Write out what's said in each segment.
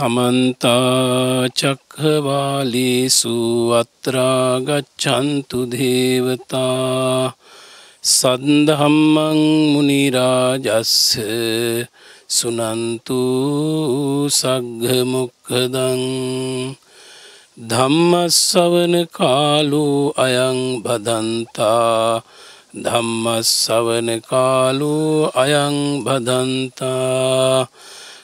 සමන්තාචක්හවාලිසු අත්‍රාගච්චන්තු දේවතා සන්දහම්මං මුනිරාජස්ස සුනන්තු සග්ගමොක්කදං ධම්මස්සවන කාලු අයං බදන්තා ධම්මස්සවන කාලු අයං බදන්තා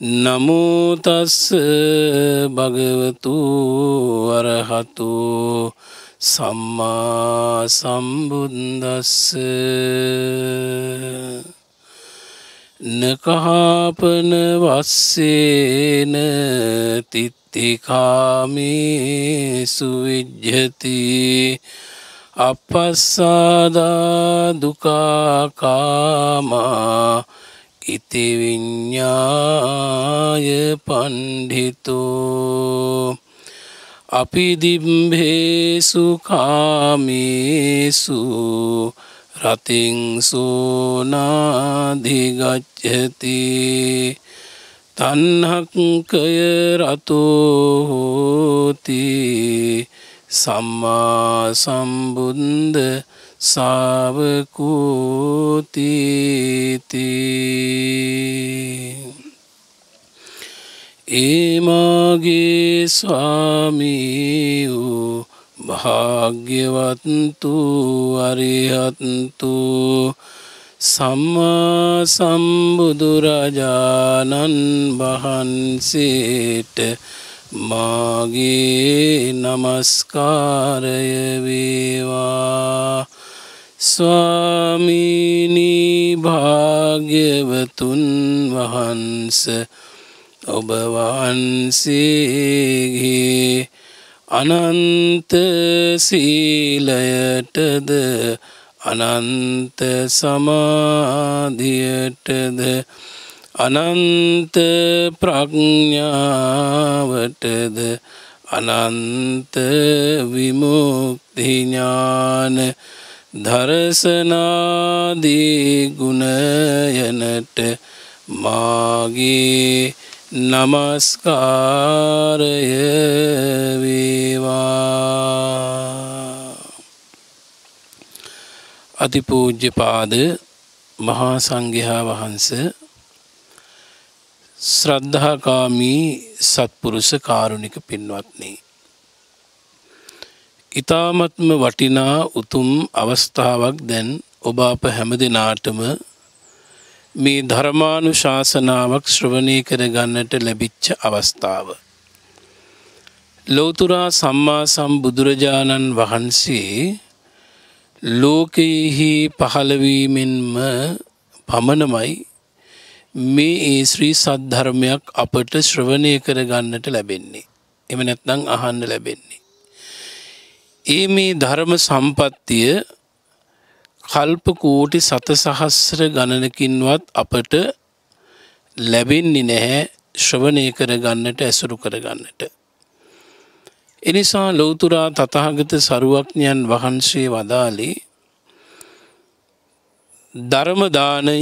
නමුතස්ස භගවතු අරහතු සම්මා සම්බුද්දස්ස නකහාපන වස්සේන තිත්තිකාමේ සුවිජ්ජති අපස්සාදා දුකාකාමා ඉති විඤ්ඤාය පණ්ඩිතෝ අපි දිම්භේසු කාමේසු රතින් සෝනාධිගච්ඡති තන්හක්කය රතෝති සම්මා සම්බුද්ධ සාවකූතිති ඒමාගේ ස්වාමී වූ භාග්‍යවත්තු අරිහත්තු සම්මා සම්බුදුරජාණන් වහන්සේට මාගේ නමස්කාරය වේවා ස්වාමීනී භාග්‍යවතුන් වහන්ස ඔබවහන්සේගේ අනන්ත සීලයටද අනන්ත සමාධියටද අනන්ත ප්‍රඥාවටද අනන්ත විමුක්තිඥාන දර්ශනාදී ගුණයනට මාගේ නමස්කාරය වේවා අතිපූජ්‍යපාද මහා සංඝයා වහන්ස ශ්‍රද්ධාකාමී සත්පුරුෂ කාරුණික පින්වත්නේ ඉතාමත්ම වටිනා උතුම් අවස්ථාවක් දැන් ඔබ අප හැම දෙනාටම මේ ධර්මානු ශාසනාවක් ශ්‍රවණය කරගන්නට ලැබිච්ච අවස්ථාව. ලෝතුරා සම්මා සම්බුදුරජාණන් වහන්සේ ලෝකයෙහි පහළවීමෙන්ම පමණමයි මේ ඒ ශ්‍රී සද්ධර්මයක් අපට ශ්‍රවණය කරගන්නට ලැබෙන්නේ. එම නැත්නම් අහන්න ලැබෙන්නේ. ඒ මේ ධර්ම සම්පත්තිය කල්ප කෝටි සතසහස්ර ගණනකින්වත් අපට ලැබෙන්නේ නැහැ ශ්‍රවණය කරගන්නට ඇසුරු කරගන්නට. එනිසා ලොවතුරා තතාගත සරුවක්ඥයන් වහන්සේ වදාලේ ධර්මදානය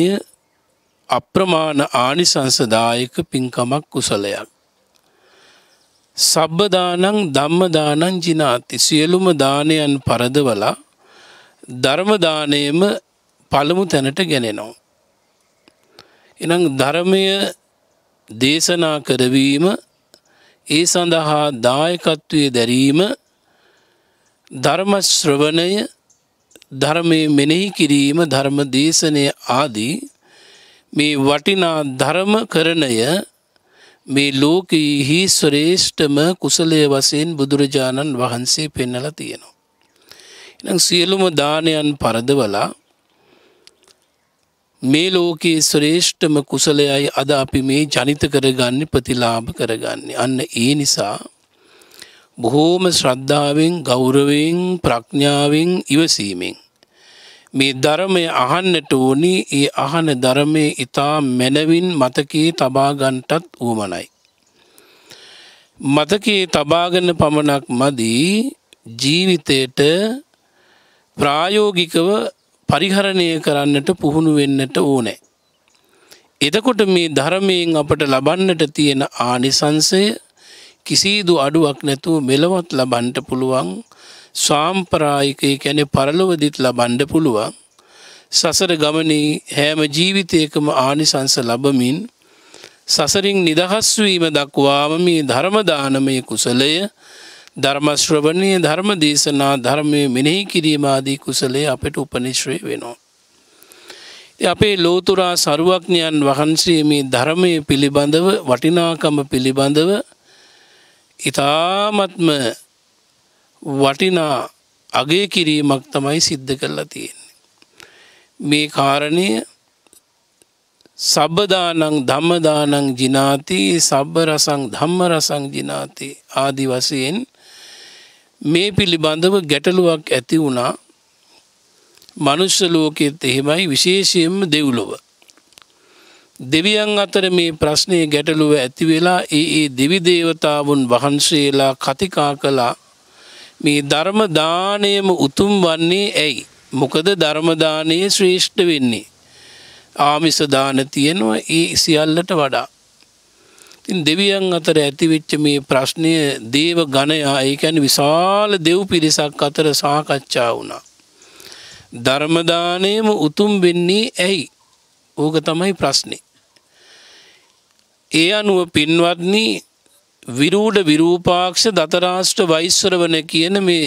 අප්‍රමාණ ආනිසංසදායක පින්කමක් කුසලයක්. සබ්බදානං ධම්මදානං ජිනාති සියලුම දානයන් පරදවලා ධර්මදානයම පළමු තැනට ගැනෙනවා. එනම් ධර්මය දේශනා කරවීම ඒ සඳහා දායකත්වය දැරීම ධර්මශ්‍රවණය ධර්මය මෙනෙහි කිරීම ධර්ම දේශනය ආදී මේ වටිනා ධර්ම කරණය මේ ලෝකයෙහි ස්වරේෂ්ඨම කුසලය වසයෙන් බුදුරජාණන් වහන්සේ පෙන්නල තියෙනවා. එ සියලුම දානයන් පරදවලා මේ ලෝකයේ ස්වරේෂ්ඨම කුසලයයි අද අපි මේ ජනිත කරගන්න ප්‍රතිලාභ කරගන්න. අන්න ඒ නිසා බොහෝම ශ්‍රද්ධාවෙන් ගෞරවයෙන් ප්‍රඥාවෙන් ඉවසීමෙන් මේ ධර්මය අහන්නට ඕනි ඒ අහන ධර්මය ඉතා මැනවින් මතකයේ තබාගන්ටත් වුවමනයි. මතකයේ තබාගන්න පමණක් මදී ජීවිතයට ප්‍රායෝගිකව පරිහරණය කරන්නට පුහුණු වෙන්නට ඕනෑ. එතකොට මේ ධර්මයෙන් අපට ලබන්නට තියෙන ආනිසංසය කිසිදු අඩුවක් නැතුව මෙලවත් ලබන්ට පුළුවන් සාම්පරායික කැනෙ පරලොවදිත් ලබන්ඩ පුළුවන් සසර ගමනේ හෑම ජීවිතයකම ආනිසංස ලබමින් සසරින් නිදහස්වීම දක්වාම මේ ධර්මදානමය කුසලය ධර්මශ්‍රවණය ධර්ම දේශනා ධර්මය මෙනෙහි කිරීමආදී කුසලේ අපට උපනිශ්‍රය වෙනවා. අපේ ලෝතුරා සරුවක්ඥයන් වහන්සේ මේ ධර්මය පිළිබඳව වටිනාකම පිළිබඳව ඉතාමත්ම වටිනා අගේ කිරීමක් තමයි සිද්ධ කරලා තියෙන්නේ. මේ කාරණය සබදානං ධම්මදානං ජිනාති සබ්බ රසං ධම්ම රසං ජිනාති ආදි වශයෙන් මේ පිළිබඳව ගැටලුවක් ඇති වුණා මනුෂ්‍ය ලෝකෙත් එහෙමයි විශේෂයෙන්ම දෙව්ලොව. දෙවියන් අතර මේ ප්‍රශ්නය ගැටලුව ඇති වෙලා ඒ ඒ දෙවි දේවතාවුන් වහන්සේලා කතිකා කලා මේ ධර්ම දානයම උතුම් වන්නේ ඇයි. මොකද ධර්මදානයේ ශ්‍රේෂ්ඨ වෙන්නේ. ආමිස දාන තියෙනවා ඒ සියල්ලට වඩා. ඉතින් දෙවියන් අතර ඇතිවෙච්ච මේ ප්‍රශ්නය දේව ගණයා ඒ කියන්නේ විශාල දෙව් පිරිසක් අතර සාකච්ඡා වුණා. ධර්මදානයම උතුම් වෙන්නේ ඇයි? ඕක තමයි ප්‍රශ්නේ. ඒ අනුව පින්වත්නි විරූඩ විරූපාක්ෂ දතරාෂ්ට වෛශ්වර වන කියන මේ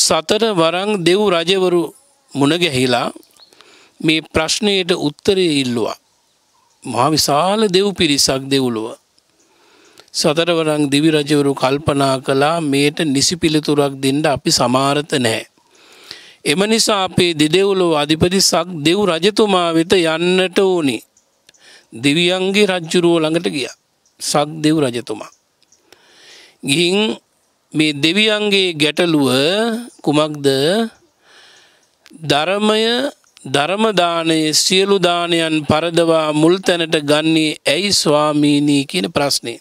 සතර වරං දෙව් රජවරු මුණගැහිලා මේ ප්‍රශ්නයට උත්තරය ඉල්ලවා. මහා විශාල දෙව් පිරිසක් දෙව්ලුව. සතරවරං දිවි රජවරු කල්පනා කලා මේට නිසි පිළිතුරක් දෙන්ඩ අපි සමාරත නෑ. එම නිසා අපේ දෙදෙවුලෝ අධිපති සක් දෙව් රජතුමා වෙත යන්නට ඕනි. දෙවියන්ගේ රජ්ජුරුවෝ ළඟට ගියා. සක්දෙව් රජතුමා. ගිහින් මේ දෙවියන්ගේ ගැටලුව කුමක්ද ධර්මය ධර්මදානයේ සියලු දානයන් පරදවා මුල් තැනට ගන්නේ ඇයි ස්වාමීනී කියන ප්‍රශ්නය.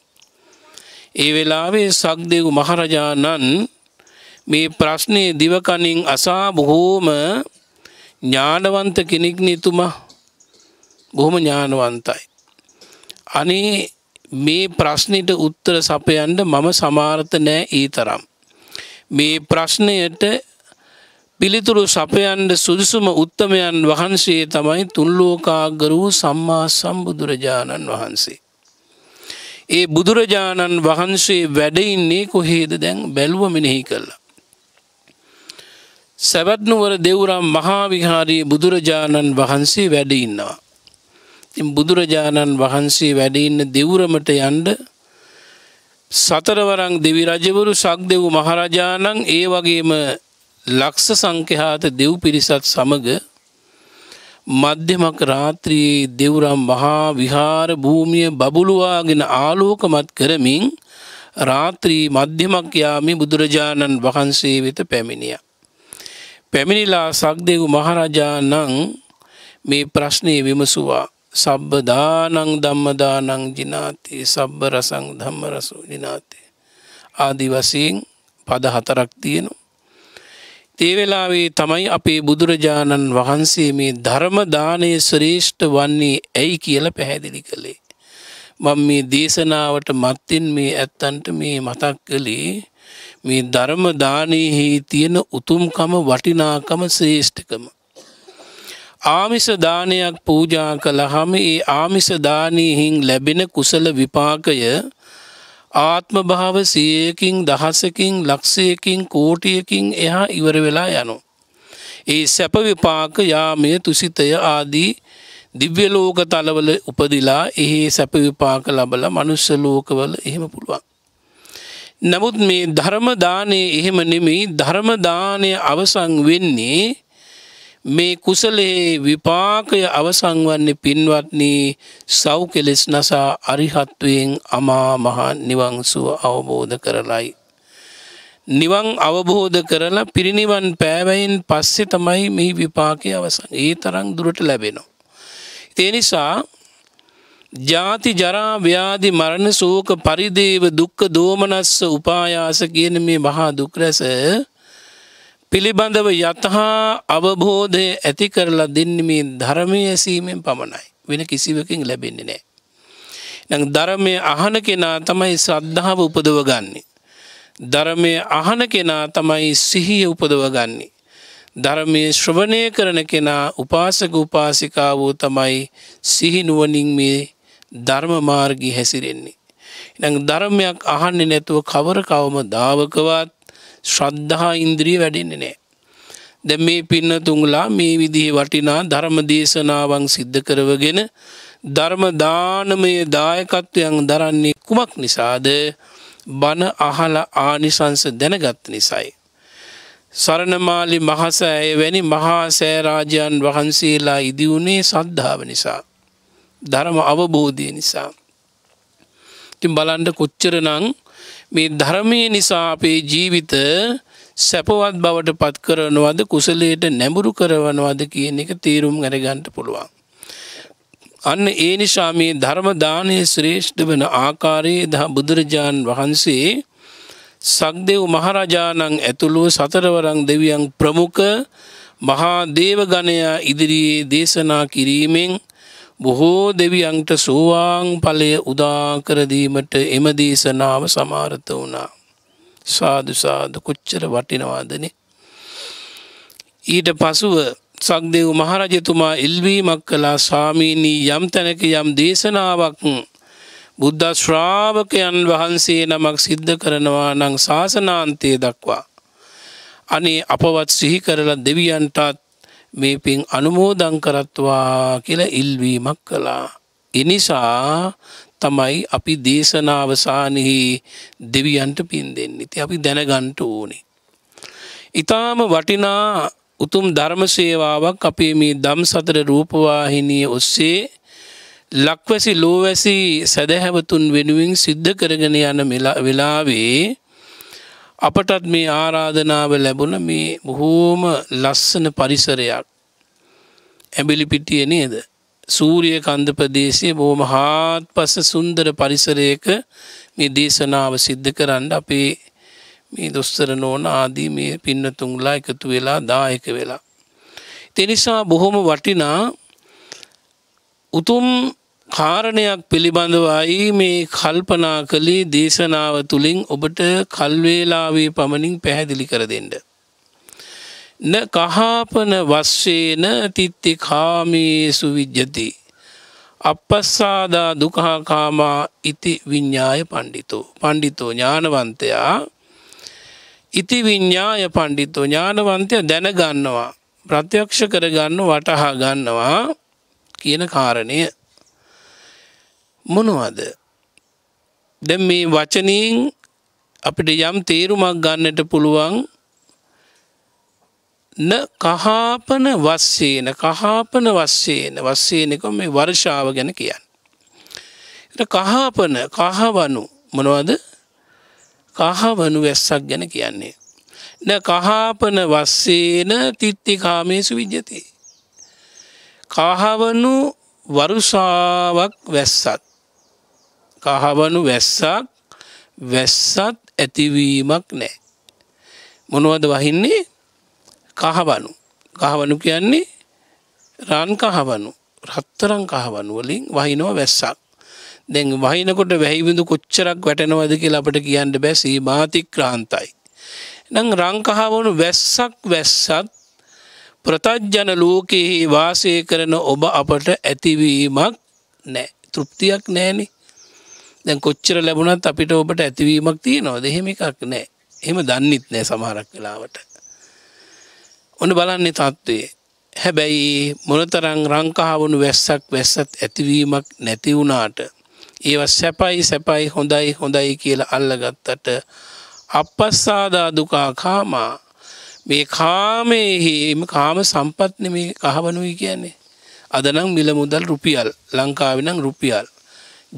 ඒ වෙලාවේ සක්දෙව් මහරජාණන් මේ ප්‍රශ්නය දිවකනින් අසා බොහෝම ඥානවන්ත කෙනෙක් නතුමා බොහොම ඥානවන්තයි. අනේ මේ ප්‍රශ්නයට උත්තර සපයන්ට මම සමාර්ථ නෑ ඒ තරම්. මේ ප්‍රශ්නයට පිළිතුරු සපයන්ට සුදුසුම උත්තමයන් වහන්සේ තමයි තුන්ලෝකාගරූ සම්මා සම්බුදුරජාණන් වහන්සේ. ඒ බුදුරජාණන් වහන්සේ වැඩඉන්නේ කොහේද දැන් බැලුව මෙනෙහි කරලා. සැවැත්නුවර දෙවුරම් මහාවිහාරයේ බුදුරජාණන් වහන්සේ වැඩඉන්නවා. ඉතින් බුදුරජාණන් වහන්සේ වැඩඉන්න දෙවුරමට යන්ඩ සතරවරං දෙවි රජවරු සක් දෙව් මහරජාණන් ඒ වගේම ලක්ෂ සංකහාත දෙව් පිරිසත් සමග මධ්‍යමක රාත්‍රී දෙවුරම් මහා විහාර භූමිය බබුලුවාගෙන ආලෝකමත් කරමින් රාත්‍රී මධ්‍යමක් යාමි බුදුරජාණන් වහන්සේ වෙත පැමිණිය. පැමිණිලා සක්දෙව් මහරජාණන් මේ ප්‍රශ්නය විමසුවා සබ්බදානං ධම්මදානං ජිනාති සබ්බ රසං ධම්ම රසු ජිනාතේ. ආදි වසයෙන් පද හතරක් තියෙනවා. තේවෙලාවේ තමයි අපේ බුදුරජාණන් වහන්සේ මේ ධර්මදානය ශ්‍රේෂ්ඨ වන්නේ ඇයි කියල පැහැදිලි කළේ. මං මේ දේශනාවට මත්තින් මේ ඇත්තන්ට මේ මතක් කළේ මේ ධර්මදානයහි තියෙන උතුම්කම වටිනාකම ශ්‍රේෂ්ඨකම. ආමිස දානයක් පූජා කළහම ඒ ආමිස දානීහින් ලැබෙන කුසල විපාකය ආත්ම භාව සියයකින් දහසකින් ලක්ෂයකින් කෝටියකින් එහා ඉවර වෙලා යනු. ඒ සැපවිපාක යාමය තුසිතය ආදී දිව්‍යලෝක තලවල උපදිලා එහේ සැපවිපාක ලබල මනුස්සලෝකවල එහෙම පුළුවන්. නමුත් මේ ධර්මදානය එහෙම නෙමෙයි ධර්මදානය අවසං වෙන්නේ මේ කුසලයේ විපාකය අවසන් වන්නේ පින්වත්නි සව් කෙලෙස් නසා අරිහත්වයෙන් අමා මහ නිවන් සුව අවබෝධ කරලයි නිවන් අවබෝධ කරලා පිරිනිවන් පෑවයින් පස්සේ තමයි මේ විපාකය අවසන්. ඒ තරම් දුරට ලැබෙනවා. ඒ නිසා ජාති ජරා ව්‍යාධි මරණ ශෝක පරිදේව දුක්ඛ දෝමනස්ස උපායාස කියන මේ මහා දුක් රැස පිළිබඳව යතහා අවබෝධය ඇති කරලා දෙන්නමින් ධර්මය ඇසීමෙන් පමණයි වෙන කිසිවකින් ලැබෙන්නේ නෑ. නං ධරමය අහන කෙනා තමයි සද්ධාව උපදවගන්නේ. ධරමය අහන කෙනා තමයි සිහිය උපදවගන්නේ. ධර්මය ශ්‍රවණය කරන කෙනා උපාසක උපාසිකාවෝ තමයි සිහිනුවනින් මේ ධර්මමාර්ගි හැසිරෙන්නේ. ඉ ධර්මයක් අහන්නේ නැතුව කවර කවම දාවකවත් ශ්‍රද්ධහා ඉන්ද්‍රී වැඩෙන්නේ නෑ. දැ මේ පින්න තුංගලා මේ විදිහ වටිනා ධර්ම දේශනාවන් සිද්ධ කරවගෙන ධර්ම දානමය දායකත්වයන් දරන්නේ කුමක් නිසාද බණ අහල ආනිසංස දැනගත් නිසයි. සරණමාලි මහසඇය වැනි මහා සෑරාජයන් වහන්සේලා ඉදිවුණේ සද්ධාව නිසා. ධරම අවබෝධය නිසා. ති බලන්ඩ කොච්චරනං මේ ධර්මය නිසා අපේ ජීවිත සැපවත් බවට පත් කරනවද කුසලයට නැඹුරු කරවනවද කියන එක තීරුම් ගැරගන්ට පුළුවන්. අන්න ඒ නිසා මේ ධර්මදානය ශ්‍රේෂ්ඨ වන ආකාරයේ දහ බුදුරජාණන් වහන්සේ සක්දෙව් මහරජාණන් ඇතුළුව සතරවරං දෙවියන් ප්‍රමුඛ මහා දේවගණයා ඉදිරියේ දේශනා කිරීමෙන් බොහෝ දෙවියන්ට සෝවාං ඵලය උදාකරදීමට එම දේශනාව සමාරත වුණා. සාදුසාදු කොච්චර වටිනවාදනෙ. ඊට පසුව සක්දෙව් මහරජතුමා ඉල්වීමක් කලා සාමීනී යම් තැනක යම් දේශනාවක් බුද්ධ ශ්‍රාවකයන් වහන්සේ නමක් සිද්ධ කරනවා නං ශාසනාන්තය දක්වා. අනේ අපවත් සිහි කරලා දෙවියන්ටත් මේ පින් අනුමෝදං කරත්වා කියලා ඉල්වීමක් කළා. එනිසා තමයි අපි දේශනාවසානහි දෙවියන්ට පින් දෙන්න ති අපි දැනගන්ට ඕනි. ඉතාම වටිනා උතුම් ධර්ම සේවාවක් අපේ මේ දම් සතර රූපවාහිනය ඔස්සේ ලක්වැසි ලෝවැසි සැදැහැවතුන් වෙනුවෙන් සිද්ධ කරගෙන යන වෙලාවේ අපටත් මේ ආරාධනාව ලැබුණ මේ බොහෝම ලස්සන පරිසරයක් ඇබිලිපිටිය නේද සූරිය කන්ද ප්‍රදේශය බොහොම හාත් පස සුන්දර පරිසරයක මේ දේශනාව සිද්ධ කරන්න අපේ මේ දොස්තර නෝන ආදී මේ පින්නතුංලා එකතු වෙලා දායක වෙලා. තෙනිසා බොහොම වටිනා උතුම් කාරණයක් පිළිබඳවයි මේ කල්පනා කළේ දේශනාව තුළින් ඔබට කල්වේලාවේ පමණින් පැහැදිලි කර දෙන්න. න කහාපන වස්සේන තිත්ති කාමයේ සුවිජ්ජති. අපස්සාදා දුකහාකාමා ඉති විඤ්ඥාය පණ්ඩිතෝ. පණ්ඩිතෝ ඥානවන්තයා ඉති විඤ්ඥාය පණ්ඩිතෝ ඥානවන්තය දැනගන්නවා. ප්‍රත්‍යක්ෂ කරගන්න වටහා ගන්නවා කියන කාරණය මොනවද දැ මේ වචනයෙන් අපිට යම් තේරුමක් ගන්නට පුළුවන් න කහාපන වස්සේන කහාපන වස්සේන වස්සේනක මේ වර්ෂාව ගැන කියන්න. කහාපන කහවනු මොනවද කහවනු වැස්සක් ගැන කියන්නේ. න කහාපන වස්සේන තිත්තිකාමේසු විජ්ජති. කහවනු වරුසාවක් වැස්සත් කහවනු වැස්සක් වැස්සත් ඇතිවීමක් නෑ. මොනවද වහින්නේ කහවනු කහවනු කියන්නේ රන් කහවනු රත්තරං කහවනුවලින් වහිනව වැස්සක්. දැන් වහිනකොට වැහිවිඳු කොච්චරක් වැටනවද කියලා අපට කියන්න බෑ සීමාතික්‍රාන්තයි. නං රංකහවනු වැස්සක් වැස්සත් ප්‍රතජ්ජන ලෝකයෙහි වාසය කරන ඔබ අපට ඇතිවීමක් නෑ තෘප්තියක් නෑනේ දැන් කොච්චර ලැබුණත් අපිට ඔබට ඇතිවීමක් තියෙනවා දෙහෙම එකක් නෑ එහෙම දන්නෙත් නෑ සමහරක් වෙලාවට ඔන්න බලන්නේ තත්ත්වය හැබැයි මොනතරං රංකාවුණු වැස්සක් වැස්සත් ඇතිවීමක් නැතිවුණාට ඒව සැපයි සැපයි හොඳයි හොඳයි කියලා අල්ලගත්තට අපස්සාදා දුකා කාමා මේ කාමයහිම කාම සම්පත්න මේ කහවනුයි කියන්නේ අදනම් මිල මුදල් රුපියල් ලංකාවිනං රුපියල්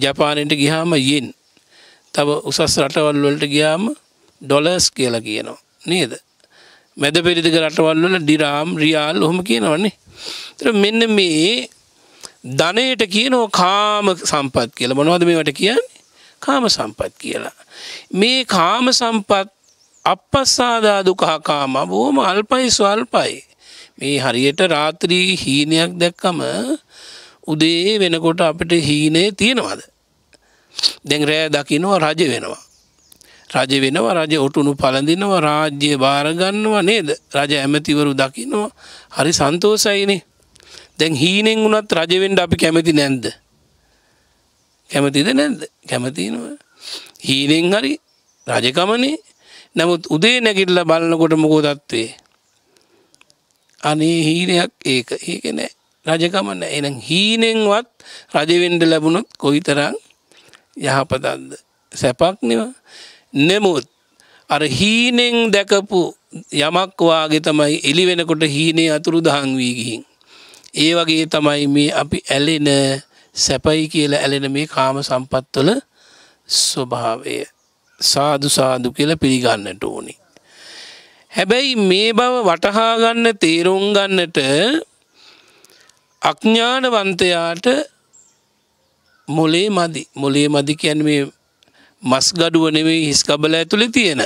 ජපානයට ගිහාම යෙන් තව උසස් රටවල් වලට ගියාම ඩොලර්ස් කියලා කියනවා නේද මැද පෙරිදික රටවල් වල ඩිරාම් රියාල් ඔහොම කියනවන්නේ තර මෙන්න මේ ධනයට කියනෝ කාම සම්පත් කියලා මොනවද මේවට කියන්නේ කාම සම්පත් කියලා මේ කාම සම්පත් අපස්සාදා දුකහා කාම බොහොම අල්පයි ස්වල්පයි මේ හරියට රාත්‍රී හීනයක් දැක්කම උදේ වෙනකොට අපිට හීනේ තියෙනවාද. දැන් රෑ දකිනවා රජ වෙනවා. රජ වෙනවා රජ ඔටුනු පලඳිනවා රාජ්‍ය භාරගන්නවා නේද රජ ඇමතිවරු දකිනවා හරි සන්තෝසයිනේ. දැන් හීනෙන් වුනත් රජවෙන්ඩ අපි කැමති නැන්ද. කැමතිද නැද්ද කැමතිනවා. හීනෙන් හරි රජකමනේ නමුත් උදේ නැගිල්ල බලන්නකොට මොකෝ දත්වේ. අනේ හීනයක් ඒක ඒක නෑ රජකමන එන හීනෙන්වත් රජවෙන්ඩ ලැබුණොත් කොයිතරං යහපතන්ද සැපක් නිව නෙමුත් අර හීනෙන් දැකපු යමක්වාගේ තමයි එලි වෙනකොට හීනේ අතුරු දහන් වී ගිහින්. ඒ වගේ තමයි මේ අපි ඇලෙන සැපයි කියලා ඇලෙන මේ කාම සම්පත්වල ස්වභාවය සාදු සාදු කියල පිළිගන්නට ඕනි. හැබැයි මේ බව වටහාගන්න තේරුම් ගන්නට අඥ්ඥානවන්තයාට මොලේ මදි මොලේ මදි කියැන්වේ මස් ගඩුව නෙවෙයි හිස්කබල ඇතුළි තියෙන.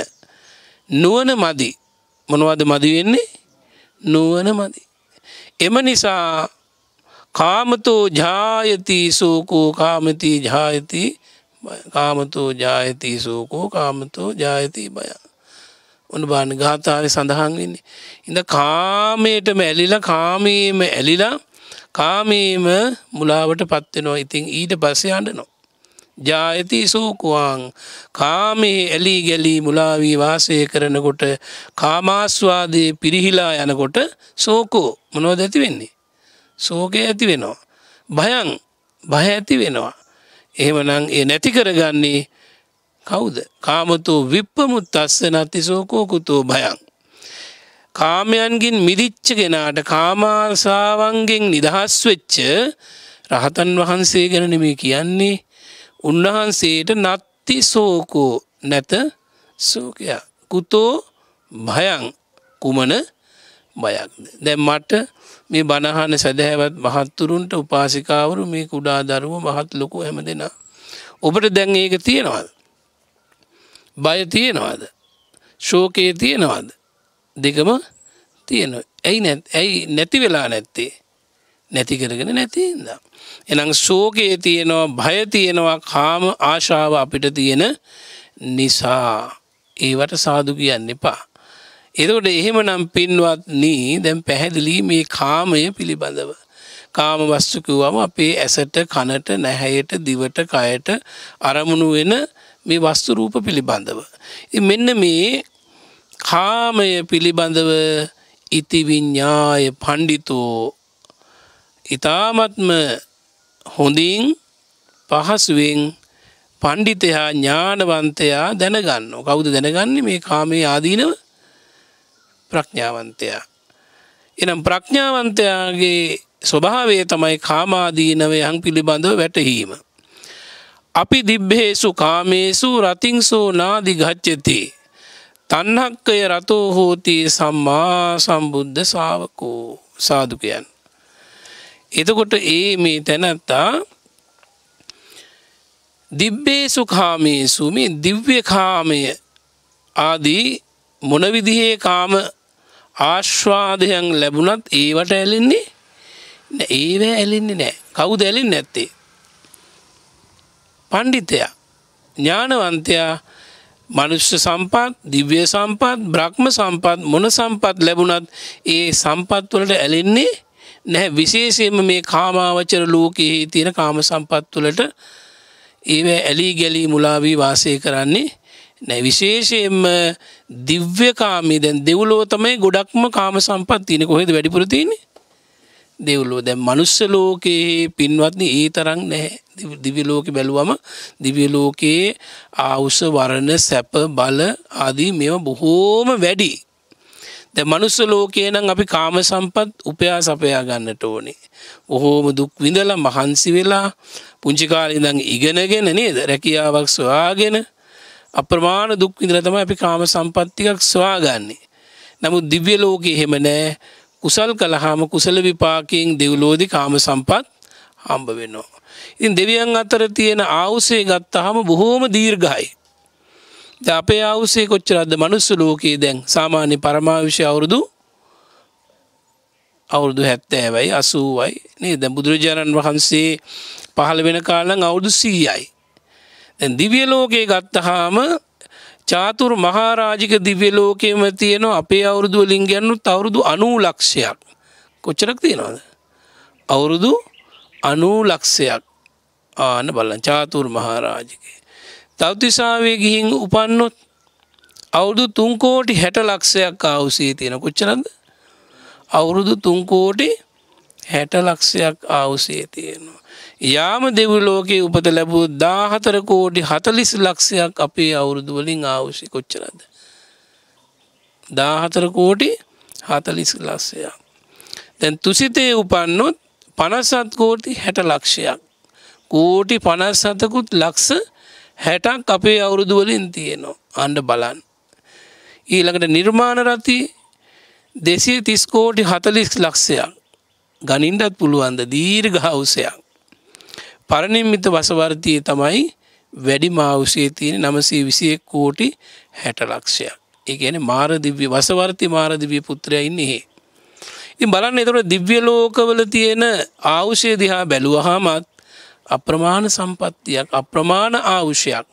නුවන මදි මොනවද මදිවෙන්නේ නුවන මදි. එම නිසා කාමතෝ ජායති සෝකෝ කාමති ජායති කාමතෝ ජායති සෝකෝ කාමතෝ ජායති බය. උන බාන ගාථාව සඳහන් වෙන්නේ. ඉඳ කාමයටම ඇලිලා කාමීම ඇලිලා කාමේම මුලාවට පත්වෙනවා ඉතිං ඊට පස්සේ අඩනො. ජායති සූකුවාං කාමේ ඇලි ගැලී මුලාවී වාසය කරනකොට කාමාස්වාදයේ පිරිහිලා යනකොට සෝකෝ මොනෝද ඇති වෙන්නේ. සෝකය ඇති වෙනවා. භයන් බහ ඇති වෙනවා. එහෙමනං ඒ නැති කරගන්නේ කවුද කාමතු විප්පමුත් අස්ස නති සෝකෝකුතෝ භයන්. කාමයන්ගෙන් මිදිච්ච කෙනාට කාමාසාවන්ගෙන් නිදහස් වෙච්ච රහතන් වහන්සේ ගැන මේ කියන්නේ උන්වහන්සේට නත්ති සෝකෝ නැත සෝකයා කුතෝ භයන් කුමන බයක්ද. දැ මට මේ බණහන සැදැහැවත් මහත්තුරුන්ට උපාසිකාවරු මේ කුඩා දරුව මහත් ලොකු හැම දෙෙන. ඔබට දැන් ඒක තියෙනවාද. බය තියෙනවාද. ශෝකයේ තියෙනවාද. දෙකම තියෙන ඇයි ඇයි නැති වෙලා නැත්තේ නැති කරගෙන නැතිද එනම් සෝකයේ තියෙනවා භය තියෙනවා කාම ආශාව අපිට තියෙන නිසා ඒවට සාදු කියන්න එපා එතකොට එහෙමනම් පින්වත් නී දැන් පැහැදිලි මේ කාමය පිළිබඳව කාම වස්තුකිව්වම අපේ ඇසට කනට නැහැයට දිවට කයට අරමුණු වෙන මේ වස්තු රූප පිළිබඳව. මෙන්න මේ කාමය පිළිබඳව ඉතිවිඤ්ඥාය පණ්ඩිතෝ ඉතාමත්ම හොඳින් පහසුවෙන් පණ්ඩිතයා ඥානවන්තයා දැනගන්න කවුද දැනගන්නේ මේ කාමේ ආදීනව ප්‍රඥාවන්තයා. එනම් ප්‍රඥාවන්තයාගේ ස්වභාවය තමයි කාමාදීනවයන් පිළිබඳව වැටහීම. අපි දිබ්බේසු කාමේසු රතිංසෝ නාදිගච්චති තන්හක්කය රතෝ හෝතයේ සම්මා සම්බුද්ධ සාවකෝ සාධකයන්. එතකොට ඒ මේ තැනැත්තා දිබ්බේසු කාමයේ සුමි දිව්‍ය කාමය ආදී මොනවිදිහේ කාම ආශ්වාදයන් ලැබුණත් ඒවට ඇලෙන්නේ ඒව ඇලෙන්නේ නෑ කවු දැලින් නැත්තේ. පණ්ඩිතයා ඥානවන්තයා මනුෂ්‍ය සම්පත් දිව්‍ය සම්පත් බ්‍රහ්ම සම්පත් මොන සම්පත් ලැබුණත් ඒ සම්පත්වලට ඇලෙන්නේ නැහැ විශේෂයෙන්ම මේ කාමාවචර ලෝකයේ තියෙන කාම සම්පත්වලට ඒව ඇලී ගැලී මුලාවී වාසය කරන්නේ නැ විශේෂයෙන්ම දිව්‍යකාමී දැන් දෙව්ලෝ තමයි ගොඩක්ම කාම සම්පත් තියෙන කොහෙද වැඩිපුර තියෙන්නේ දෙව්ලෝ දැ මනුස්ස ලෝකයේ පින්වත්න ඒ තරක් නැහැ දිවිලෝක බැලුවම දිවිලෝකයේ ආවුස වරණ සැප බල ආදී මෙම බොහෝම වැඩි. ද මනුස්ස ලෝකයේ නම් අපි කාම සම්පත් උපයා සපයා ගන්නට ඕනේ. ඔහෝම දුක් විඳල මහන්සි වෙලා පුංචිකාලඉඳං ඉගෙනගෙන නේද රැකියාවක් ස්වාගෙන අප්‍රමාණ දුක් විඳල තම අපි කාම සම්පත්තිකක් ස්වාගන්නේ. නමුත් දිව්‍ය ලෝකයේ හෙම නෑ කුසල් කළහාම කුසල විපාකයෙන් දෙව්ලෝදි කාම සම්පත් හම්බ වෙනවා. ඉතින් දෙවියන් අතර තියෙන ආවුසේ ගත්තහම බොහෝම දීර්ඝයි. අපේ අවුසේ කොච්චරද මනුස්ස ලෝකයේ දැන් සාමාන්‍ය පරමාවිෂය අවුරුදු අවුරුදු හැත්තෑවයි අසූවයි නේ දැ බුදුරජාණන් වහන්සේ පහළ වෙන කාලං අවුදු සීයයි. දිවිය ලෝකයේ ගත්තහාම චාතුර මහාරාජික දිව්‍ය ලෝකයම තියෙන අපේ අවුරුදු වලින් ගන්නු අවුරුදු අනූ ලක්ෂයක් කොච්චරක් තියෙනවාද අවුරුදු අනූ ලක්ෂයක් ආන බලන් චාතුර් මහාරාජිකය තවතිසාාවේ ගිහින් උපන්නොත් අවුරුදු තුන්කෝටි හැට ලක්ෂයක් ආවුසේ තියෙන කොච්චරද අවුරුදු තුන්කෝටි හැට ලක්ෂයක් ආවුසේ තියෙනවා යාම දෙව්ලෝකයේ උපත ලැබූ දාහතර කෝඩි හතලිස් ලක්ෂයක් අපේ අවුරුදු වලින් ආවුෂි කොච්චරද. දාහතර කෝටි හතලිස් ලස්සයක්. දැන් තුසිතේ උපන්නොත් පනසත් කෝටි හැට ලක්ෂයක්. කෝටි පනස්සතකුත් ලක්ස හැටක් අපේ අවුරුදු වලින් තියෙනවා අන්ඩ බලන්. ඊළඟට නිර්මාණ රති දෙසේ තිස්කෝටි හතලිස් ලක්ෂයක් ගනින්ටත් පුළුවන්ද දීර් ගහවසයක්. පරණින්මිත වසවර්තිය තමයි වැඩි මාවුසේ තියෙන නමසේ විසියෙක් කෝටි හැටලක්ෂයක් ඒගැන මාරදිව්‍ය වසවර්ති මාරදිවිය පුත්‍රයයින්න එහෙ. ඉතින් බලන්න එතුට දිව්‍ය ලෝකවල තියෙන ආවුෂය දිහා බැලුවහාමත් අප්‍රමාණ සම්පත්තියක් අප්‍රමාණ ආවුෂයක්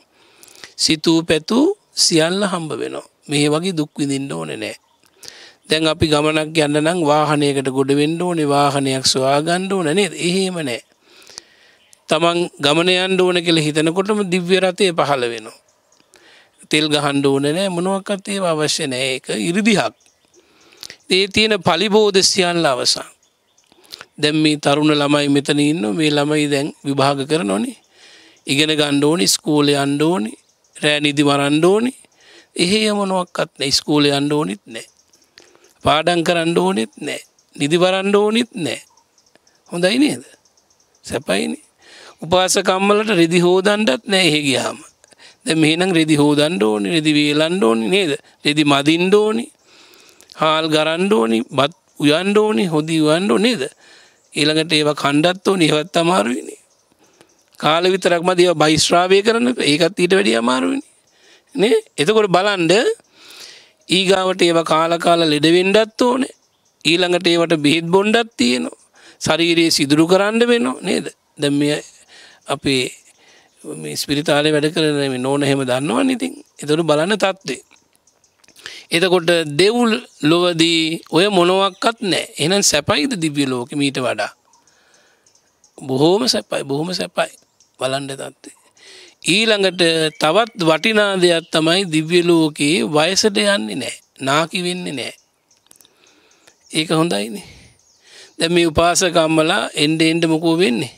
සිතූ පැතු සියල්ල හම්බ වෙනවා මේ වගේ දුක්විදින්න ඕන නෑ. දැන් අපි ගමනක් යන්න නම් වාහනයකට ගොඩ වෙන්න ඕනේ වාහනයක් ස්වාගණ්ඩ ඕන නේද එහෙම නෑ තමන් ගමන යන්ඩ ඕන කෙළ හිතනකොටම දිව්‍යරතය පහළ වෙනවා. තෙල් ගහන්ඩ ඕන නෑ මොනුවක්කත්තේ අවශ්‍ය නෑ එක ඉරිදිහක්. ඒ තියෙන පලිබෝධ සියන්ල අවසා. දැම් මේ තරුණ ළමයි මෙතන ඉන්න මේ ළමයි දැන් විභාග කර නොනි ඉගෙන ගණ්ඩෝනි ස්කූලය අන්්ඩෝනි රෑ නිදි මරන්්ඩෝනි එහෙ යමනුවක්කත් නෑ ස්කූලය අන්්ඩෝනිත් නෑ. පාඩන් කරන්්ඩෝනෙත් නෑ නිදි බරන්්ඩෝනිත් නෑ හොඳයි නේද සැපයිනේ උපාසකම්මලට රෙදි හෝදන්ඩත් නෑ එහෙ ගියාම මෙහනම් රෙදි හෝදන්ඩ ඕනි රෙදි වේලන්ඩ ඕනි නේද රෙදි මදින්ඩ ඕනි හාල් ගරන්ඩ ඕනි බත් උයන්ඩ ඕනි හොදි වන්ඩ නේද ඊළඟට ඒව කණ්ඩත් ඕනි හෙවත් අමාරුවනි කාල විතරක්ම දේව බයිස්ශ්‍රාවය කරන්න ඒකත් ඊට වැඩිය අමාරුවනි නේ එතකොට බලන්ඩ ඊගාවට ඒව කාලකාල ලෙඩවෙන්ඩත් ඕනේ ඊළඟට ඒවට බෙහෙත් බොන්්ඩත් තියෙනවා ශරීරයේ සිදුරු කරන්න වෙනවා නේද දැම් අපේ ස්පිරිතාලය වැඩ කරන නෝන හෙම දන්නවන් ඉතින් එතුරු බලන්න තත්ත්වේ. එතකොට දෙවුල් ලොවදී ඔය මොනොවක්කත් නෑ එනම් සැපයිද දිවිය ලෝක මීට වඩා. බොහෝම සැපයි බොහොම සැපයි බලන්ඩ තත්වේ. ඊළඟට තවත් වටිනා දෙයක් තමයි දිව්‍යලෝකයේ වයසට යන්නේ නෑ නාකි වෙන්නේ නෑ. ඒක හොඳයිනේ. දැ මේ උපාසකම්මලා එන්ඩ එන්ඩ මොකෝ වෙන්නේ.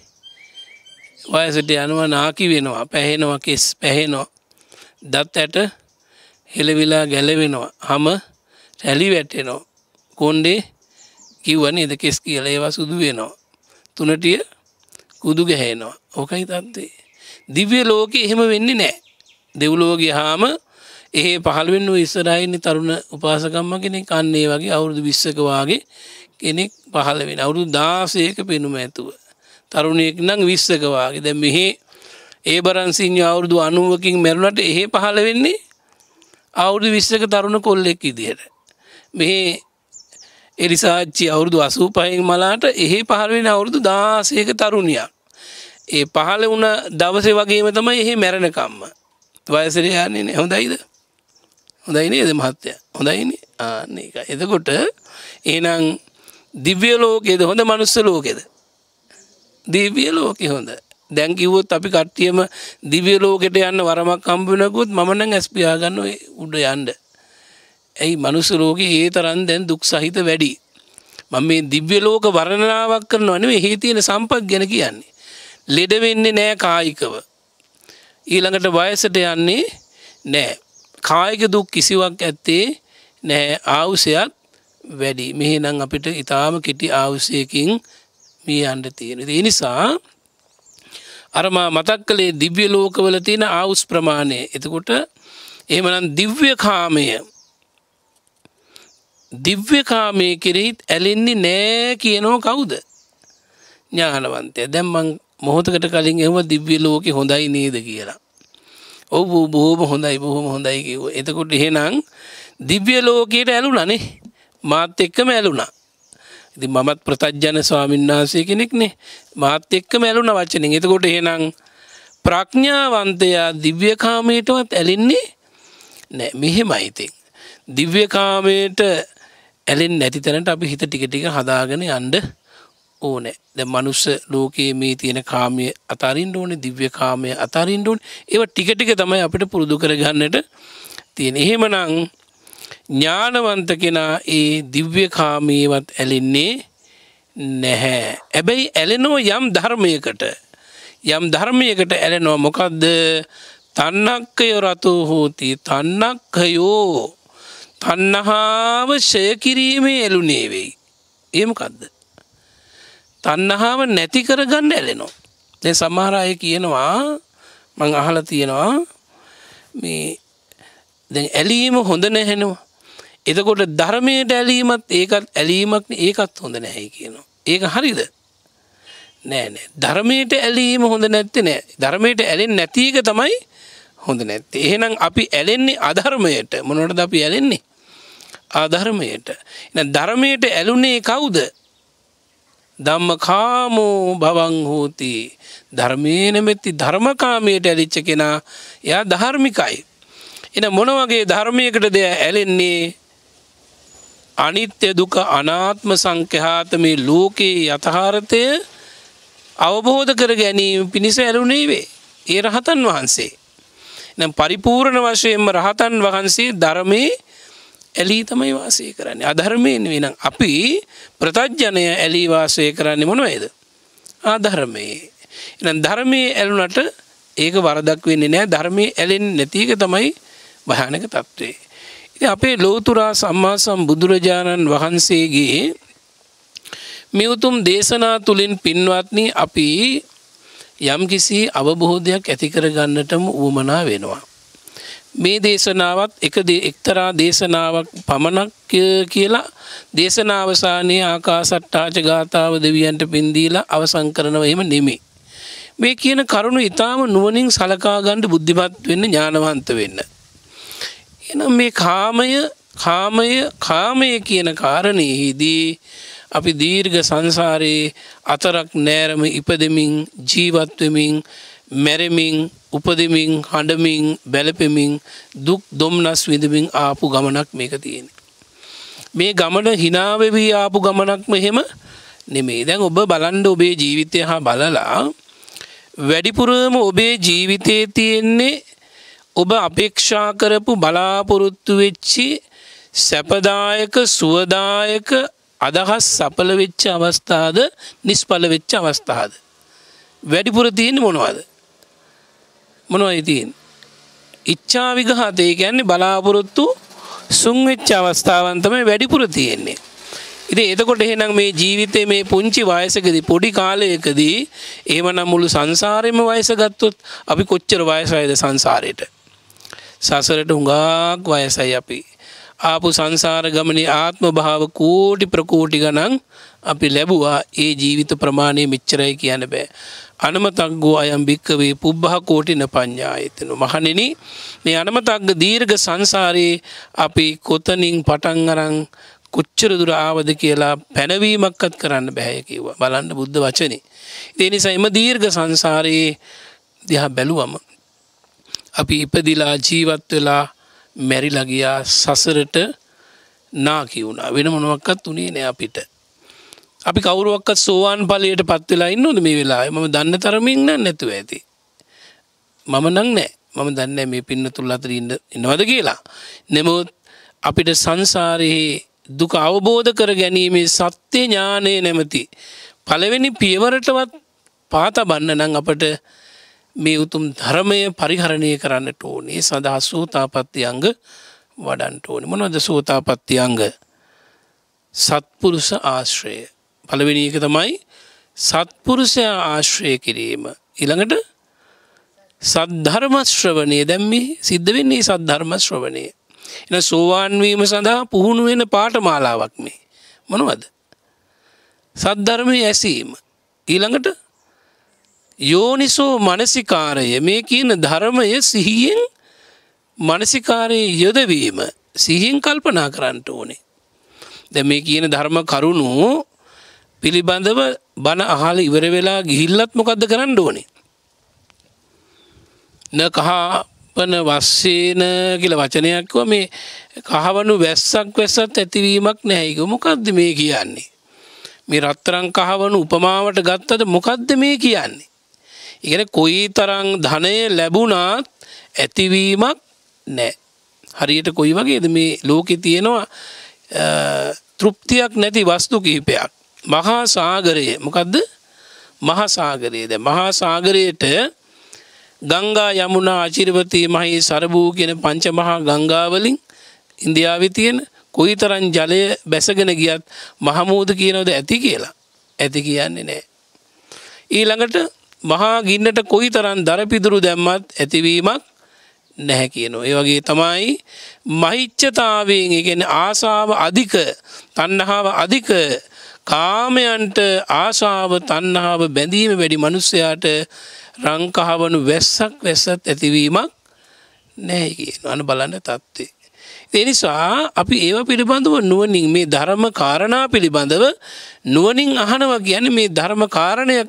වයසට යනවා නාකි වෙනවා පැහෙනවා කෙස් පැහෙනවා දත් ඇට හෙළවිලා ගැලවෙනවා හම රැලි වැටෙනවා කොන්්ඩේ කිව්වන එද කෙස් කියල ඒවා සුදු වෙනවා තුනටිය කුදු ගැහෙනවා ඕකයි තත්වේ දිව්‍ය ලෝක එහෙම වෙන්නේ නෑ දෙව්ලෝග හාම ඒ පහළුවෙන් වූ ඉස්සරයින්න තරුණ උපාසකම්ම කෙනෙක් කන්නේ වගේ අවුරුදු විස්සකවාගේ කෙනෙක් පහළ වෙන අවුරුදු දාසයක පෙනුම ඇතුව තරුණයෙක් නම් විස්සකවාගේ දැ මෙහි ඒ බරන්සිංහ අවුරුදු අනුවකින් මැරුණට එහෙ පහළ වෙන්නේ අවුරුදු විශ්සක තරුණ කොල්ලෙක් ඉදිහට මෙහි එරිසාච්චි අවුරුදු අසූ පහෙන් මලාට එහෙ පහළවෙන අවුරුදු දාසයක තරුණයක් ඒ පහළ වුණ දවසේ වගේම තමයි එහෙ මැරණකම්ම වයසරයාන්නේ නෑ හොඳයිද හොඳයිනේ ද මහත්තය හොඳයිනේ ආන්නේ එක එතකොට ඒනං දිව්‍ය ලෝකෙද හොඳ මනුස්ස ලෝකෙද දේවිය ලෝකෙ හොඳ දැංකිවොත් අපි කට්ටියම දිවිය ලෝකෙට යන්න වරමක් කම්පිනකුත් මනං ඇස්පියාගන්න උඩ යන්ඩ. ඇයි මනුස ලෝකෙ ඒ තරන් දැන් දුක් සහිත වැඩි. මම මේ දිව්‍ය ලෝක වරණාවක් කරන අනේ හේතියෙන සම්පක් ගැන කියන්නේ. ලෙඩවෙන්නේ නෑ කායිකව. ඊළඟට වයසට යන්නේ නෑ. කායික දුක් කිසිවක් ඇත්තේ නෑ ආවුසයක් වැඩි මෙහෙනම් අපිට ඉතාම කෙටි ආවුසයකින් මේ අන්ඩ තියෙන ඒ නිසා අරම මතක් කළේ දිව්‍ය ලෝකවල තියෙන ආවුස් ප්‍රමාණය එතකොට එහමනම් දිව්‍යකාමය දිව්‍යකාමය කෙරෙහිත් ඇලෙන්නේ නෑ කියනෝ කවුද ඥානවන්තය දැම්මං මොහොතකට කලින් එම දිව්‍ය ලෝක හොඳයි නේද කියලා ඔබ බොහෝම හොඳයි බොහොම හොඳයි කිව එතකොට එහෙනම් දිව්‍ය ලෝකයට ඇලුනනේ මාත් එක්කම ඇලුනා ඉති මමත් ප්‍රතජ්ජන ස්වාමින්වහන්සේ කෙනෙක්නේ මාත් එක්ක මැලුන වචනින් එතකොට එහෙනම් ප්‍රඥාවන්තයා දිව්‍යකාමයටවත් ඇලෙන්නේ නෑ මෙහෙමයිතින්. දිව්‍යකාමයට ඇලෙන් නැති තැනට අපි හිත ටික ටික හදාගෙන අන්ඩ ඕනෑ ද මනුස්ස ලෝකයේ මේ තියෙන කාමය අතරින් ඕන දිව්‍යකාමය අතරින් ඕන් ඒව ටිකටික තමයි අපිට පුරුදු කරගන්නට තියෙන එහෙමනං ඥානවන්ත කෙනා ඒ දිව්‍යකාමීවත් ඇලෙන්නේ නැහැ. ඇබැයි ඇලෙනෝ යම් ධර්මයකට යම් ධර්මයකට ඇලෙනෝ මොකක්ද තන්නක්කය රතු හෝති තන්නක්කයෝ තන්නහාව ෂය කිරීමේ එලුනේ වෙයි. ඒමකක්ද. තන්නහාව නැති කරගන්න ඇලෙනෝ. දැ සමහරය කියනවා මං අහල තියෙනවා මේ ඇලීම හොඳ නැහැනවා එතකොට ධර්මයට ඇලීමත් ඒකත් ඇලීමක් ඒකත් හොඳ නැහැ කියනවා. ඒක හරිද නෑනෑ ධර්මයට ඇලීම හොඳ නැත්ති නෑ ධර්මයට ඇලෙන් නැතික තමයි හොඳ නැත්ති. එහෙනම් අපි ඇලෙන්නේ අධර්මයට මොනොට අපි ඇලෙන්නේ ආධර්මයට ධර්මයට ඇලුනේ කවුද දම්ම කාමෝ භවංහෝති ධර්මයනමැති ධර්මකාමයට ඇලිච්ච කෙනා එයා ධර්මිකයි. එන මොනවගේ ධර්මයකට දෙය ඇලෙන්නේ අනිත්‍ය දුක අනාත්ම සංඛ්‍යාත මේ ලෝකයේ යථහාරතය අවබෝධ කර ගැනීම පිණිස ඇරුණේ වේ. ඒ රහතන් වහන්සේ. නම් පරිපූර්ණ වශයෙන්ම රහතන් වහන්සේ ධර්මයේ ඇලී තමයි වාසය කරන්නේ. අධර්මයෙන් වෙනම් අපි ප්‍රතජ්ජනය ඇලී වාසය කරන්නේ මොනවේද? ආධර්මයේ. එහෙනම් ධර්මයේ ඇලුනට ඒක වරදක් වෙන්නේ නැහැ. ධර්මයේ ඇලෙන්නේ නැති එක තමයි භයානක తත්වේ. අපේ ලෝතුරා සම්මා සම්බුදුරජාණන් වහන්සේගේ මියුතුම් දේශනා තුළින් පින්වත්නි අපි යම්කිසි අවබෝධයක් ඇතිකර ගන්නටම වුවමනා වෙනවා. මේ දේශනාවත් එකද එක්තරා දේශනාවක් පමණක් කියලා දේශනාවසානයේ ආකාසට්ටාච ගාථාව දෙවියන්ට පින්දීලා අවසංකරනව එහෙම නෙමේ. මේ කියන කරුණු ඉතාම නුවනින් සලකාගණ්ඩ බුද්ධිමත් වෙන්න ඥානවන්ත වෙන්න. එනම් මේ කාමය කාමය කාමය කියන කාරණයහිදී අපි දීර්ඝ සංසාරයේ අතරක් නෑරම ඉපදමින් ජීවත්වමින් මැරමින් උපදමින් හඬමින් බැලපෙමින් දුක් දොම්නස් විඳමින් ආපු ගමනක් මේක තියෙන. මේ ගමන හිනාවවී ආපු ගමනක්ම හෙම නෙමේ දැන් ඔබ බලන්ඩ ඔබේ ජීවිතය හා බලලා වැඩිපුරම ඔබේ ජීවිතයේ තියෙන්නේ ඔබ අපේක්ෂා කරපු බලාපොරොත්තු වෙච්චි සැපදායක සුවදායක අදහස් සපල වෙච්ච අවස්ථාද නිස්පල වෙච්ච අවස්ථාද. වැඩිපුර තියෙන මොනවද. මොනවයි තියෙන්. ඉච්චා විගහතේ ගැන්නේ බලාපොරොත්තු සුංවෙච්ච අවස්ථාවන්තමයි වැඩිපුර තියෙන්නේ. ඉති එතකොට එහෙනම් මේ ජීවිතය මේ පුංචි වයසකදී පොඩි කාලයකදී ඒමනම් මුළු සංසාරයම වයසගත්තොත් අපි කොච්චර වයසයිද සංසාරයට. සසරට හුඟාක් වයසයි අපි. ආපු සංසාර ගමනේ ආත්ම භාව කෝටි ප්‍රකෝටි ගනන් අපි ලැබුවා ඒ ජීවිත ප්‍රමාණය මිච්චරයි කියන්න බෑ. අනමතක් ගෝ අයම් භික්කවේ පුබ්බහ කෝටින පඤ්ඥායතනු. මහනෙන මේ අනමතක්ග දීර්ඝ සංසාරයේ අපි කොතනින් පටන් අරං කොච්චර දුර ආවද කියලා පැනවීමක්කත් කරන්න බැහැ කිව්වා බලන්න බුද්ධ වචනේ. එනිසා එම දීර්ඝ සංසාරයේ දිහා බැලුවම අපි ඉපදිලා ජීවත් වෙලා මැරිලගියා සසරට නාකිවුණා වෙන මොනුවක්කත් උනේ නෑ අපිට. අපි කවුරුවක්ක සෝවාන් පලයට පත්වෙලා ඉන්නොද මේ වෙලා ම දන්න තරමින් නම් නැතුව ඇති. මම නං නෑ මම දන්න මේ පින්න තුල් අතර ඉන්න එනවද කියලා. නෙමුත් අපිට සංසාරයේ දුක අවබෝධ කර ගැනීමේ සත්‍යය ඥානය නැමති. පළවෙනි පියවරටවත් පාතබන්න නං අපට මේ උතුම් ධර්මය පරිහරණය කරන්නට ඕනේ සඳහා සෝතාපත්තියංග වඩන්ට ඕනි මොනවද සෝතාපත්තියංග සත්පුරුෂ ආශ්‍රය පළවෙනික තමයි සත්පුරුෂය ආශ්‍රය කිරීම ඉළඟට සද්ධර්මශ්‍රවනය දැම්ම සිද්ධ වෙන්නේ සද්ධර්මශ්‍රවනය එන සෝවාන්වීම සඳහා පුහුණු වෙන පාට මාලාවක් මේ මොනවද සද්ධර්මය ඇසීම ඊළඟට යෝනිසෝ මනසිකාරය මේ කියන ධර්මය සිහියෙන් මනසිකාරයේ යොදවීම සිහින් කල්පනා කරන්නට ඕනේ. දැ මේ කියන ධර්ම කරුණු පිළිබඳව බණ අහල ඉවර වෙලා ගිහිල්ලත් මොකක්ද කරන්න ඕනේ. න කහපන වස්සේන කියල වචනයක්ව මේ කහවනු වැස්සක් වැස්සත් ඇතිවීමක් නැයික මොකක්ද මේ කියන්නේ. මේ රත්තරං කහවනු උපමාවට ගත්තද මොකක්ද මේ කියන්නේ. ඉගෙන කොයි තරං ධනය ලැබුණාත් ඇතිවීමක් නෑ. හරියට කොයි වගේද මේ ලෝකෙ තියෙනවා තෘප්තියක් නැති වස්තු කිහිපයක්. මහා සාගරයේ මොකදද මහාසාගරයේද මහාසාගරයට ගංගා යමුණා අචිරපති මහි සරභූ කියන පංචමහා ගංගාවලින් ඉන්දියාවේ තියෙන කොයි තරන් ජලය බැසගෙන ගියත් මහමූද කියනවද ඇති කියලා ඇති කියන්නේ නෑ. ඊළඟට මහා ගින්නට කොයි තරන් දරපිදුරු දැම්මත් ඇතිවීමක් නැහැ කියනවා. ඒ වගේ තමයි මහිච්චතාවයෙන් ඉගෙන ආසාාව අධික තන්නහාව අධික කාමයන්ට ආශාව තන්නාව බැඳීම වැඩි මනුස්සයාට රංකහවනු වැස්සක් වැස්සත් ඇතිවීමක් නැහැ කිය අන බලන්න තත්ත්ේ. එනිසා අපි ඒව පිළිබඳව නුවනින් මේ ධර්ම කාරණා පිළිබඳව නුවනින් අහනවා ගැන මේ ධර්ම කාරණයක්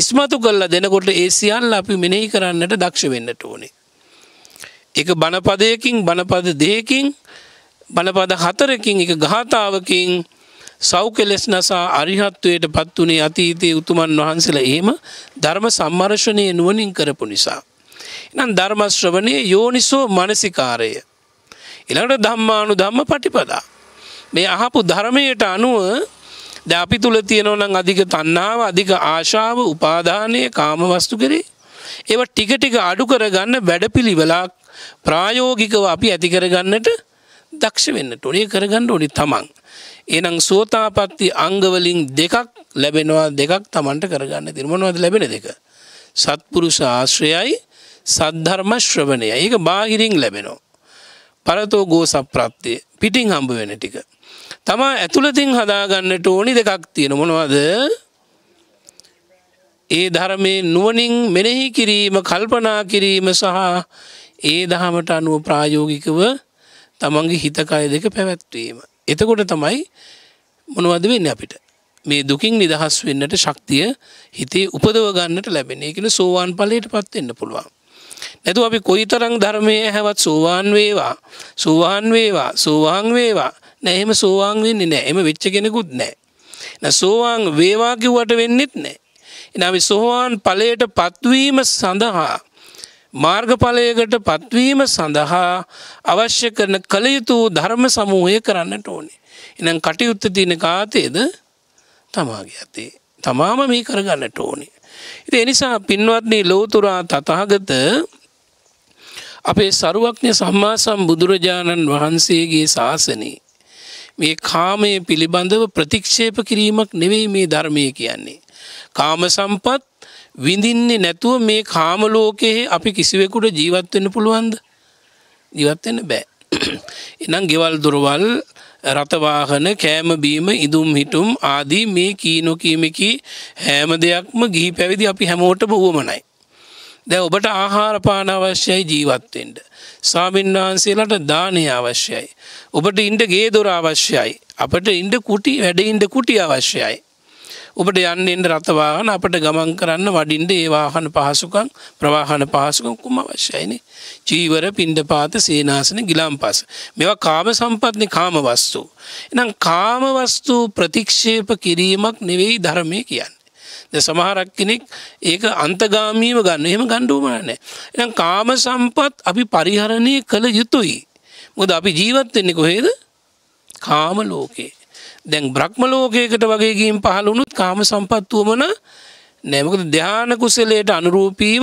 ඉස්මතු කල්ලා දෙනකොට ඒ සියල්ල අපි මෙනෙහි කරන්නට දක්ෂ වෙන්නට ඕනේ. එක බණපදයකින් බණපද දෙයකින් බලපද හතරකින් එක ගාථාවකින් සෞ කෙලෙස් නසා අරිහත්වයට පත් වනේ අතීතයේ උතුමන් වහන්සල ඒම ධර්ම සම්මර්ශණය නුවනින් කරපු නිසා. නම් ධර්මශ්‍රවනය යෝනිසෝ මනසිකාරය එළඟට ධම්මානු ධම්ම පටිපදා. මේ අහපු ධර්මයට අනුව ද අපි තුළ තියෙනවනම් අධික තන්නාව අධික ආශාව උපාධානය කාමවස්තු කරේ. ඒව ටික ටික අඩු කරගන්න වැඩපිළිවෙලක් ප්‍රායෝගිකව අපි ඇති කරගන්නට දක්ෂ වෙන්න ටොනේ කරගන්න ඕනි තමන්. එනම් සෝතාපත්ති අංගවලින් දෙකක් ලැබෙනවා දෙකක් තමන්ට කරගන්න තිරමනවද ලැබෙන දෙක. සත්පුරුෂ ආශ්‍රයයි සද්ධර්ම ශ්‍රවණය ඒක බාහිරින් ලැබෙනවා. පරතෝ ගෝසප් ප්‍රත්තිය පිටිං හම්බ වෙන ටික. තමා ඇතුළතින් හදාගන්නට ඕනි දෙකක් තියෙන මොනවද ඒ ධරමේ නුවනින් මෙනෙහි කිරීම කල්පනා කිරීම සහ ඒ දහමට අනුව ප්‍රායෝගිකව තමන්ගේ හිතකය දෙක පැවැත්වීම. එතකොට තමයි මොනවද වෙන්න අපිට. මේ දුකින් නිදහස් වෙන්නට ශක්තිය හිතේ උපදව ගන්නට ලැබෙන එකන සෝවාන් පලයට පත්වෙන්න පුළුවන්. නැතු අපි කොයි තරං ධර්මය හැවත් සෝවාන් වේවා සෝවාන් වේවා සෝවාන් වේවා නැහෙම සෝවාන් වෙන්නේ නෑ එම වෙච්ච කෙනෙකුත් නෑ න සෝවාන් වේවා කිව්වට වෙන්නෙත් නෑ එනවි සෝවාන් ඵලයට පත්වීම සඳහා මාර්ගඵලයකට පත්වීම සඳහා අවශ්‍ය කරන කළ යුතු ධර්ම සමූහය කරන්නට ඕනේ. එනම් කටයුත්ත තියෙන කාතේද තමාගේ අතේ. තමාම මේ කරගන්නට ඕනේ. ඉති එනිසා පින්වත්න්නේ ලෝතුරා තතාගත අපේ සරුවක්ඥ සම්මාසම් බුදුරජාණන් වහන්සේගේ ශාසනයේ මේ කාමය පිළිබඳව ප්‍රතික්ෂේප කිරීමක් නෙවෙයි මේ ධර්මය කියන්නේ. කාම සම්පත් විඳින්නේ නැතුව මේ කාමලෝකයේ අපි කිසිවෙකුට ජීවත්වෙන්න පුළුවන්ද ජීවත්වෙන්න බෑ. එනම් ගෙවල් දුරවල් රථවාහන කෑමබීම ඉදුම් හිටුම් ආදී මේ කීනොකීමකි හෑම දෙයක්ම ගිහි පැවිදි අපි හැමෝට බොහුවමනයි. දැ ඔබට ආහාරපාන අවශ්‍යයි ජීවත්තෙන්ට. සාමීන් වහන්සේලට දානය අවශ්‍යයි. ඔබට ඉන්ට ගේ දොර අවශ්‍යයි. අපට ඉන්ඩ කුටි වැඩ ඉන්ඩ කුටි අවශ්‍යයි. ඔබට යන්න එන්න රථවාහන අපට ගමන් කරන්න වඩින්ට ඒවාහන පහසුකං ප්‍රවාහන පහසුකම් කුම අවශ්‍යයින. චීවර පින්ඩ පාත සේනාසන ගිලාම් පස. මෙවා කාම සම්පත්නය කාම වස්තු. එනම් කාමවස්තු ප්‍රතික්ෂේප කිරීමක් නෙවෙයි ධර්මය කියන්න. සමහරක් කෙනෙක් ඒක අන්තගාමීව ගන්න එහෙම ගණ්ඩුවමානෑ. එනම් කාම සම්පත් අපි පරිහරණය කළ යුතුයි. මොද අපි ජීවත්වෙන්නේ කොහේද කාම ලෝකේ. දැන් බ්‍රහ්ම ලෝකයකට වගේ ගිහින් පහළ වුණොත් කාම සම්පත් වමන නෑ මොකද ධාන කුසලයට අනුරූපීව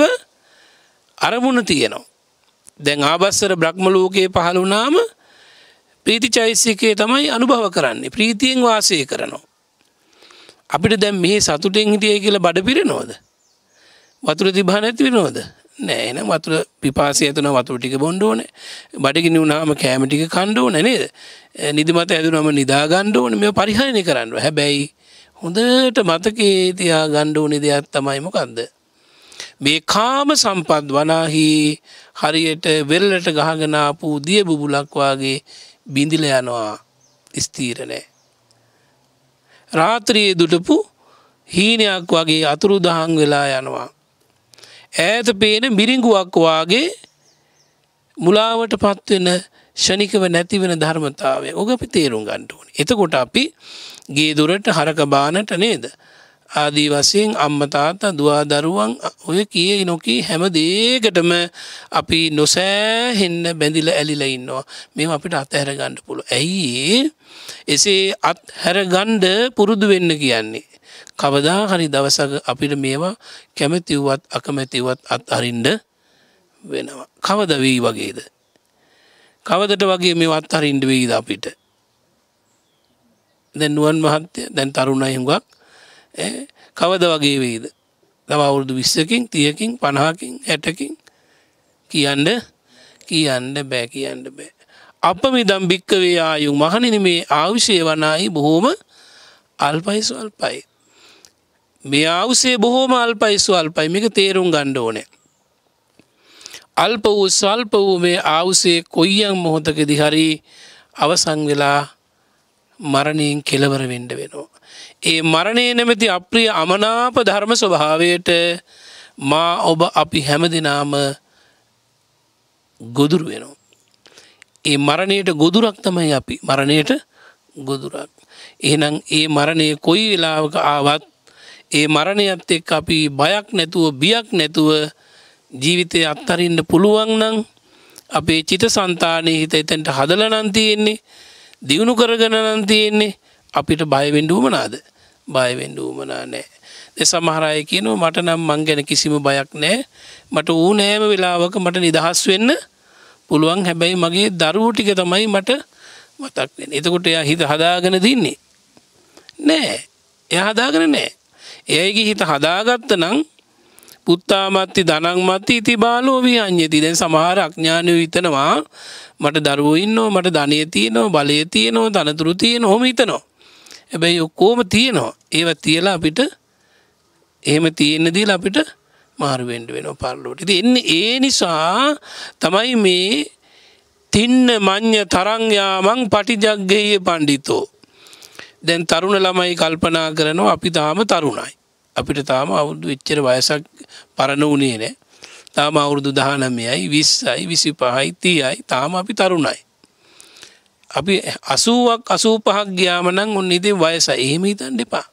අරමුණ තියෙනවා. දැන් ආබස්සර බ්‍රහ්ම ලෝකයේ පහළ වුණාම ප්‍රීතිචෛසිකයේ තමයි අනුභව කරන්නේ. ප්‍රීතියෙන් වාසය කරනවා. අපිට දැන් මේ සතුටෙන් හිටියයි කියලා බඩ පිරෙනවද? වතුර තිබහ නැති වෙනවද? නෑ එනම් වතුර පිපාසය ඇතුන වතුර ටික බොන්්ඩ ඕන බඩගිනි වුණාම කෑම ටික කණ්ඩ ඕන නේද නිදිමත ඇතුනම නිදාගණ්ඩ ඕන මේ පරිහරණය කරන්න හැබැයි හොඳට මතකේ තියා ගණ්ඩ ඕනි දෙයක් තමයි මොකක්ද මේ කාම සම්පත් වනාහි හරියට වෙල්ලට ගහගෙනාපු දිය බුබුලක් වගේ බිඳිල යනවා ස්තීරණෑ රාත්‍රයේ දුටපු හීනයක් වගේ අතුරු දහන් වෙලා යනවා ඈත පේන මිරිංගුවක් වගේ මුලාවට පත්වෙන ෂණිකව නැතිවෙන ධර්මතාවය ඔග අපි තේරුම් ගණ්ඩුවන. එතකොට අපි ගේදුරට හරකබානට නේද. ආදී වසයෙන් අම්මතාතා දවාදරුවන් ඔය කිය නොකී හැම දේකටම අපි නොසෑහෙන්න බැඳිල ඇලිල ඉන්නවා මෙම අපිට අත්හැර ගණ්ඩ පුළුව. ඇයි එසේ අත් හැරගණ්ඩ පුරුදු වෙන්න කියන්නේ. කවදා හරි දවසක අපිට මේවා කැමැතිව්වත් අකමැතිවත් අත් අරින්ඩ වෙනවා. කවද වී වගේද. කවදට වගේ මේ අත් අරින්ඩ වීද අපිට. දැන් නුවන් මහත්ය දැන් තරුණයි හුඟක් කවද වගේ වේද. තව අවුරුදු විස්සකින් තියකින් පණහකින් හැටකින් කියන්න කියන්න බෑ කියන්න බෑ. අප මිදම් භික්කවේ ආයු මහනින මේ ආවිශය වනායි බොහෝම අල්පයි ස්වල්පයි. මේ අවුසේ බොහෝම අල්පයි ස්වල්පයි මේක තේරුම් ගණ්ඩ ඕනේ. අල්ප වූ ස්වල්ප වූ මේ ආවුසේ කොයියන් මොහොතකෙදි හරි අවසං වෙලා මරණයෙන් කෙලවර වෙන්ඩ වෙනවා. ඒ මරණය නැමැති අප්‍රිය අමනාප ධර්ම ස්වභාවයට මා ඔබ අපි හැම දෙනාම ගොදුරු වෙනවා. ඒ මරණයට ගොදුරක් තමයි අපි මරණයට ගොදුරක්. එහනම් ඒ මරණය කොයි වෙලාවක ආවත් ඒ මරණයත් එක් අපි බයක් නැතුව බියක් නැතුව ජීවිතය අත්හරින්න පුළුවන් නම් අපේ චිත සන්තානය හිත එතැන්ට හදලනන්තියෙන්නේ දියුණු කරගණනන් තියෙන්නේ අපිට බයවෙන්ඩුවමනාද බයවෙන්ඩුවමනා නෑ දෙ සමහරය කියනව මට නම් මං ගැන කිසිම බයක් නෑ මට ඌ නෑම වෙලාවක මට නිදහස් වෙන්න පුළුවන් හැබැයි මගේ දරුවෝ ටික තමයි මට මතක් වෙන එතකොට එයා හිත හදාගෙන දින්නේ නෑ එය හදාගෙන නෑ ඒගේ හිත හදාගත්ත නං පුත්තාමත්ති දනංමත්ති ඉති බාලෝ වියන්්‍යති දැන් සමහර අඥානය හිතනවා මට දරුවඉන්නෝ මට ධනය තියනෝ බලය තියනෝ ධනතුරු තියෙන හොම හිතනවා. හැබැයි ඔක්කෝම තියනවා ඒව තියලා අපිට එහෙම තියෙන දීල අපිට මාරුවෙන්ඩ වෙන පරලෝට ති එන්න ඒ නිසා තමයි මේ තින්න මං්්‍ය තරංයාමං පටිජක්ගයේ පණ්ඩිතෝ. දැන් තරුණ ළමයි කල්පනා කරනවා අපි තාම තරුණයි. අපිට තාම අවුරුදු එච්චර වයසක් පරණ වනේ නෑ තාම අවුරුදු දහනමයයි විස්සයි විසි පහයි තියයි තාම අපි තරුණයි. අපි අසුවක් අසූ පහක් ග්‍යාමනං ඔන්න ඉදේ වයස එහෙම හිතන් දෙපා.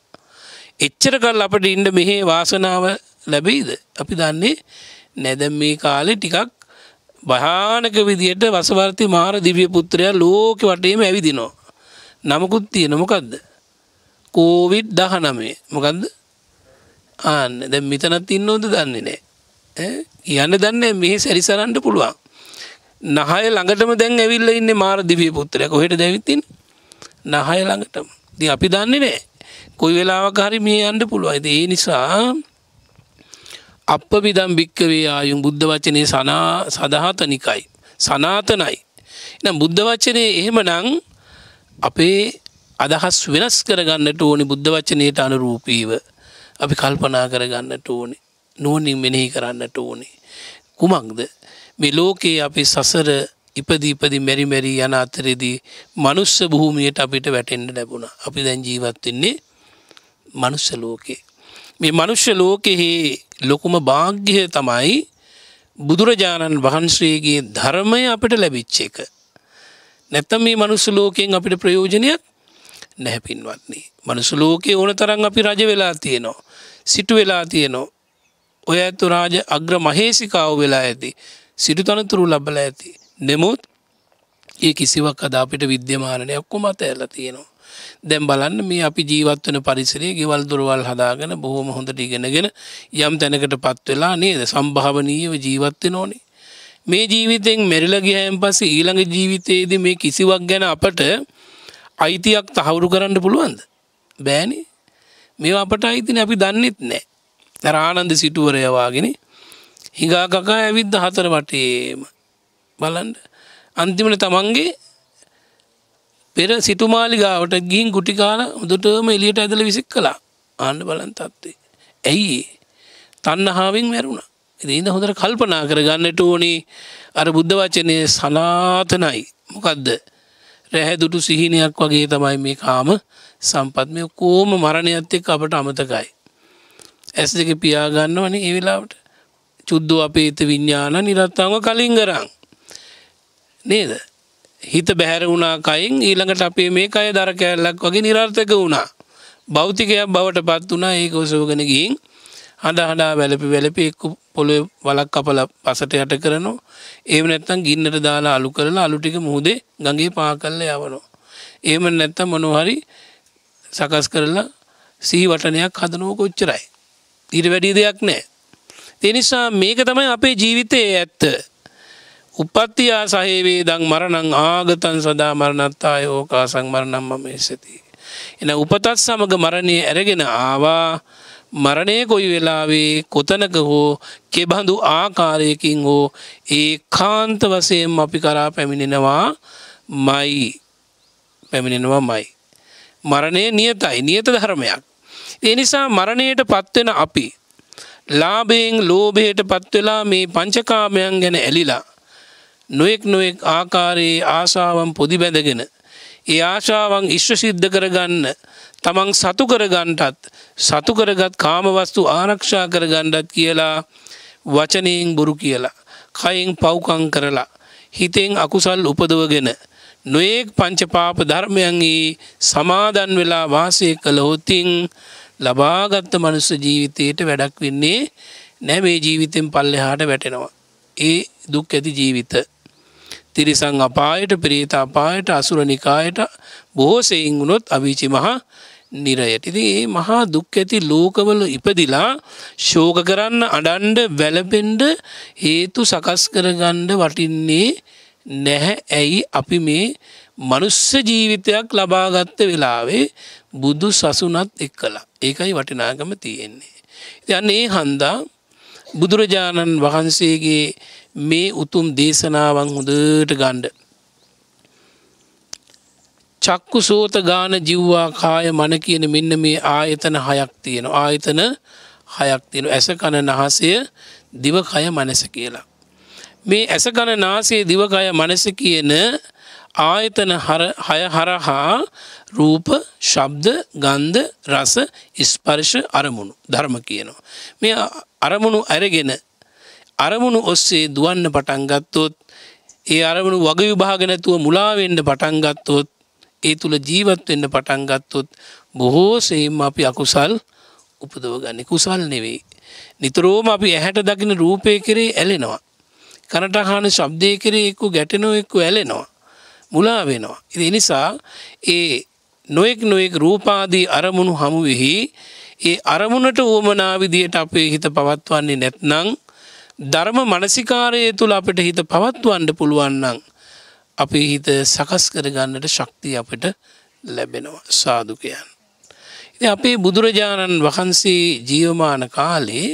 එච්චර කල් අපට ඉන්ඩ මෙහේ වාසනාව ලැබෙයිද. අපි දන්නේ නැද මේ කාලෙ ටිකක් භානක විදියට වසවර්ති මාර දිවිය පුත්‍රයා ලෝක වටේම ඇවිදිනෝ. නමකුත් තියෙන මොකක්ද. කෝවිඩ් දහනමේ මොකක්ද ආන්න දැ මිතනත් ඉන්නෝද දන්නේ නෑ යන්න දන්නේ මෙහි සැරිසරන්ට පුළුවන් නහය ළඟටම දැන් ඇවිල්ල ඉන්න මාර දිවිය පුත්තරය කොහෙට දැවිත්තින් නහය ළඟටම ද අපි දන්නේ නෑ කොයි වෙලාවකාරි මේ අන්ඩ පුළුවයිද ඒ නිසා අප විදම් භික්කවේ ආයුම් බුද්ධ වචනය සනා සදහතනිකයි සනාතනයි නම් බුද්ධ වචනය එහෙම නං අපේ අදහස් වෙනස් කරගන්නට ඕනි බුද්ධ වචනයට අනුරූපීව අපි කල්පනා කරගන්නට ඕනේ නුවනින් මෙනෙහි කරන්නට ඕනේ. කුමක්ද මේ ලෝකයේ අපි සසර ඉපදීපදි මැරිමැරී යන අතරෙදී මනුස්ස භූමියයට අපිට වැටෙන්ට ලැබුණ අපි දැන් ජීවත්වෙන්නේ මනුස්ස ලෝකේ. මේ මනුෂ්‍ය ලෝකෙහි ලොකුම භාග්‍යය තමයි බුදුරජාණන් වහන්සේගේ ධර්මය අපට ලැබිච්ච එක. නැත්තම් මේ මනුස්ස ලෝකයෙන් අපිට ප්‍රයෝජනයක් නැහැපින්වන්නේ. මනුසු ලෝකයේ ඕන තරන් අපි රජ වෙලා තියෙනවා. සිටු වෙලා තියෙනවා. ඔය ඇතු රාජ අග්‍ර මහේසිකාව වෙලා ඇති. සිටු තනතුරු ලබල ඇති. නමුත් ඒ කිසිවක් අද අපිට විද්‍යමානය ඔක්කොම අත ඇල්ල තියෙනවා. දැම් බලන්න මේ අපි ජීවත්වන පරිසරේ ගෙවල් දුරවල් හදාගෙන බොහොම හොඳට ඉගෙනගෙන යම් තැනකට පත්වෙලා නේද සම්භාවනීයව ජීවත්වෙන ඕනේ. මේ ජීවිතෙන් මෙරිලගියයන් පස ඊළඟ ජීවිතයේද මේ කිසිවක් ගැන අපට අයිතියක් තහවුරු කරන්න පුළුවන්ද. බෑනේ මේ අපට අයිතින අපි දන්නෙත් නෑ තර ආනන්ද සිටුවරයවාගෙන හිඟා කකා ඇවිද්ද හතර වටේම බලන්ඩ අන්තිමට තමන්ගේ පෙර සිටුමාලිගාවට ගින් කුටිකාල හොදුටම එලියට ඇදල විසික් කලා ආණ්ඩ බලන් තත්වේ. ඇයි තන්නහාාවෙන් මැරුණ ඉඳ හොඳට කල්පනා කරගන්නට ඕනේ අර බුද්ධ වචනය සලාතනයි මොකක්ද පැහැදුටු සිහිනයක් වගේ තමයි මේ කාම සම්පත් මේ කෝම මරණයත් එක් අපට අමතකයි. ඇස් දෙක පියාගන්නවනේ ඒ වෙලාවට චුද්දෝ අපේත විඤ්ඥාන නිරත්තාව කලින් කරං. නේද හිත බැහැර වුණා කයින් ඊළඟට අපේ මේ අය දර කෑල්ලක් වගේ නිරර්ථක වුණා. බෞතිකයක් බවට පත් වනා ඒක ඔසෝගෙනගින් හඬ හඬා වැලපි වැලපි එක්ක පොළොවේ වලක් කපලා පසට යට කරනවා එහෙම නැත්නම් ගින්නට දාලා අලු කරලා අලු ටික මුහුදේ ගඟේ පා කරලා යවනවා එහෙම නැත්නම් මොනවා හරි සකස් කරලා සිහි වටනයක් හදනව කොච්චරයි ඊට වැඩි දෙයක් නෑ. තිනිසා මේක තමයි අපේ ජීවිතයේ ඇත්ත. උපත්තියා සහේවේ දං මරණං ආගතන් සදා මරණත්තා යෝකා සංමරණම් මම එසති. එන උපතත් සමග මරණය ඇරගෙන ආවා මරණය කොයි වෙලාවේ කොතනක හෝ කෙබඳු ආකාරයකින් හෝ ඒ කාන්ත වසයෙන් අපි කරා පැමිණෙනවා මයි පැමිණෙනවා මයි. මරණය නියතයි නියත ධර්මයක්. ඒ නිසා මරණයට පත්වෙන අපි. ලාබයෙන් ලෝබයට පත්වෙලා මේ පංචකාමයන් ගැන ඇලිලා. නොෙක් නොෙක් ආකාරයේ ආසාවන් පොදි බැඳගෙන. ඒ ආශාවන් ඉශ්ව සිද්ධ කරගන්න තමන් සතු කරගන්ටත් සතු කරගත් කාමවස්තු ආරක්ෂා කරගණ්ඩත් කියලා වචනයෙන් බොරු කියලා. කයිෙන් පව්කං කරලා. හිතෙන් අකුසල් උපදවගෙන. නොයෙක් පංචපාප ධර්මයන්ගේ සමාදන් වෙලා වාසය කළහොතින් ලබාගත්ත මනුස්ස ජීවිතයට වැඩක් වෙන්නේ නැමේ ජීවිතෙන් පල්ලෙ හාට වැටෙනවා. ඒ දුක් ඇති ජීවිත. තිරිසං අපායට ප්‍රේත අපායට අසුර නිකායට බොහෝසෙයින් වුණොත් අවිචි මහා නිරයට. ඉති ඒ මහා දුක් ඇති ලෝකවල ඉපදිලා ශෝක කරන්න අඩන්ඩ වැලපෙන්ඩ හේතු සකස් කරගණ්ඩ වටින්නේ නැහැ ඇයි අපි මේ මනුස්ස ජීවිතයක් ලබාගත්ත වෙලාවේ බුදු සසුනත් එක් කලා ඒකයි වටිනාගම තියෙන්නේ. යන්න ඒ හන්දා බුදුරජාණන් වහන්සේගේ මේ උතුම් දේශනාවන් හොදට ගණ්ඩ චක්කු සෝත ගාන ජිව්වා කාය මන කියන මෙන්න මේ ආයතන හයක් තියෙන ආයතන හයක් තියෙන ඇස කණ නහසය දිවකය මනස කියලා. මේ ඇස කණ නාසේ දිවකය මනස කියන ආයතන හය හරහා රූප ශබ්ද ගන්ධ රස ස්පර්ශ අරමුණු ධර්ම කියනවා. මේ අරමුණු ඇරගෙන අරමුණු ඔස්සේ දුවන්න පටන්ගත්තොත් ඒ අරමුණු වග විභාග නැතුව මුලාවෙන්ඩ පටන්ගත්තොත් ඒ තුළ ජීවත් වෙන්න පටන් ගත්තොත් බොහෝ සෙයිම් අපි අකුසල් උපදව ගන්න කුසල් නෙවෙයි. නිතරෝම අපි ඇහැට දකින රූපය කරේ ඇලෙනවා. කනට හාන ශබ්දය කරේ එක්කු ගැටනෝ එක්කු ඇලෙනවා. මුලා වෙනවා. ඉති නිසා ඒ නොෙක් නොෙක් රූපාදී අරමුණු හමුවෙහි ඒ අරමුණට ඕමනා විදියට අපේ හිත පවත්වන්නේ නැත්නං ධර්ම මනසිකාරය තුළ අපට හිත පවත්වන්න පුළුවන්නන්. අපි හිත සකස් කරගන්නට ශක්තිය අපට ලැබෙනවා සාධකයන්. ඉති අපේ බුදුරජාණන් වහන්සේ ජීවමාන කාලේ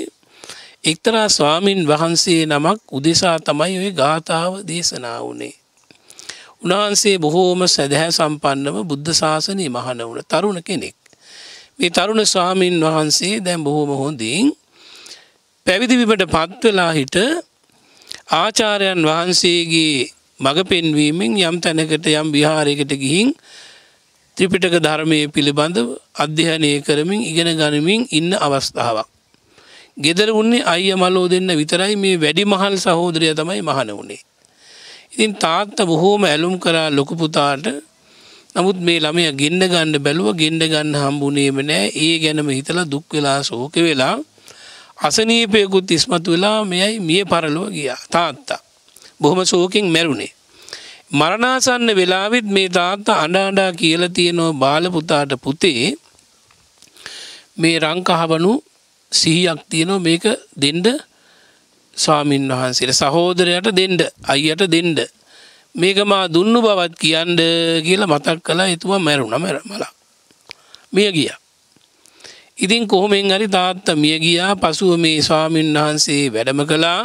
එක්තරා ස්වාමීන් වහන්සේ නමක් උදෙසා තමයි ඔය ගාථාව දේශනා වනේ. උන්වහන්සේ බොහෝම සැදැහැ සම්පන්නව බුද්ධ ශාසනය මහන වුණ තරුණ කෙනෙක්. මේ තරුණ ස්වාමීන් වහන්සේ දැම් බොහොම හොඳින් පැවිදිවිමට පත්වෙලා හිට ආචාරයන් වහන්සේගේ මඟ පෙන්වීමෙන් යම් තැනකට යම් විහාරයකට ගිහින් ත්‍රිපිටක ධර්මය පිළිබඳව අධ්‍යයනය කරමින් ඉගෙන ගනිමින් ඉන්න අවස්ථාවක්. ගෙදර උන්නේ අය මලෝ දෙන්න විතරයි මේ වැඩි මහල් සහෝදරය තමයි මහන වුණේ. ඉතින් තාත්ත බොහෝම ඇලුම් කරා ලොකුපුතාට නමුත් මේ ළමය ගෙන්ඩ ගණ්ඩ බැලුව ගෙන්ඩ ගන්න හම්බුනේම නෑ ඒ ගැනම හිතලා දුක් වෙලා සෝක වෙලා අසනීපයකුත් ඉස්මතු වෙලා මෙයයි මිය පරලෝ ගියා තාත්තා. බොහොම සෝකෙන් මැරුණේ. මරණාසන්න වෙලාවිත් මේ තාත්ත අඩාඩා කියල තියෙනවා බාලපුතාට පුතේ මේ රංකහවනු සිහියක් තියනො මේක දෙන්ඩ ස්වාමීන් වහන්සේට සහෝදරයට දෙන්ඩ අයියට දෙන්ඩ මේකමා දුන්නු බවත් කියන්ඩ කියලා මතක් කලා එතුව මැරුණ මැර මලා මිය ගිය ඉතින් කොහොමෙන් හරි තාත්ත මිය ගියා පසුව මේ ස්වාමීන් වහන්සේ වැඩම කලා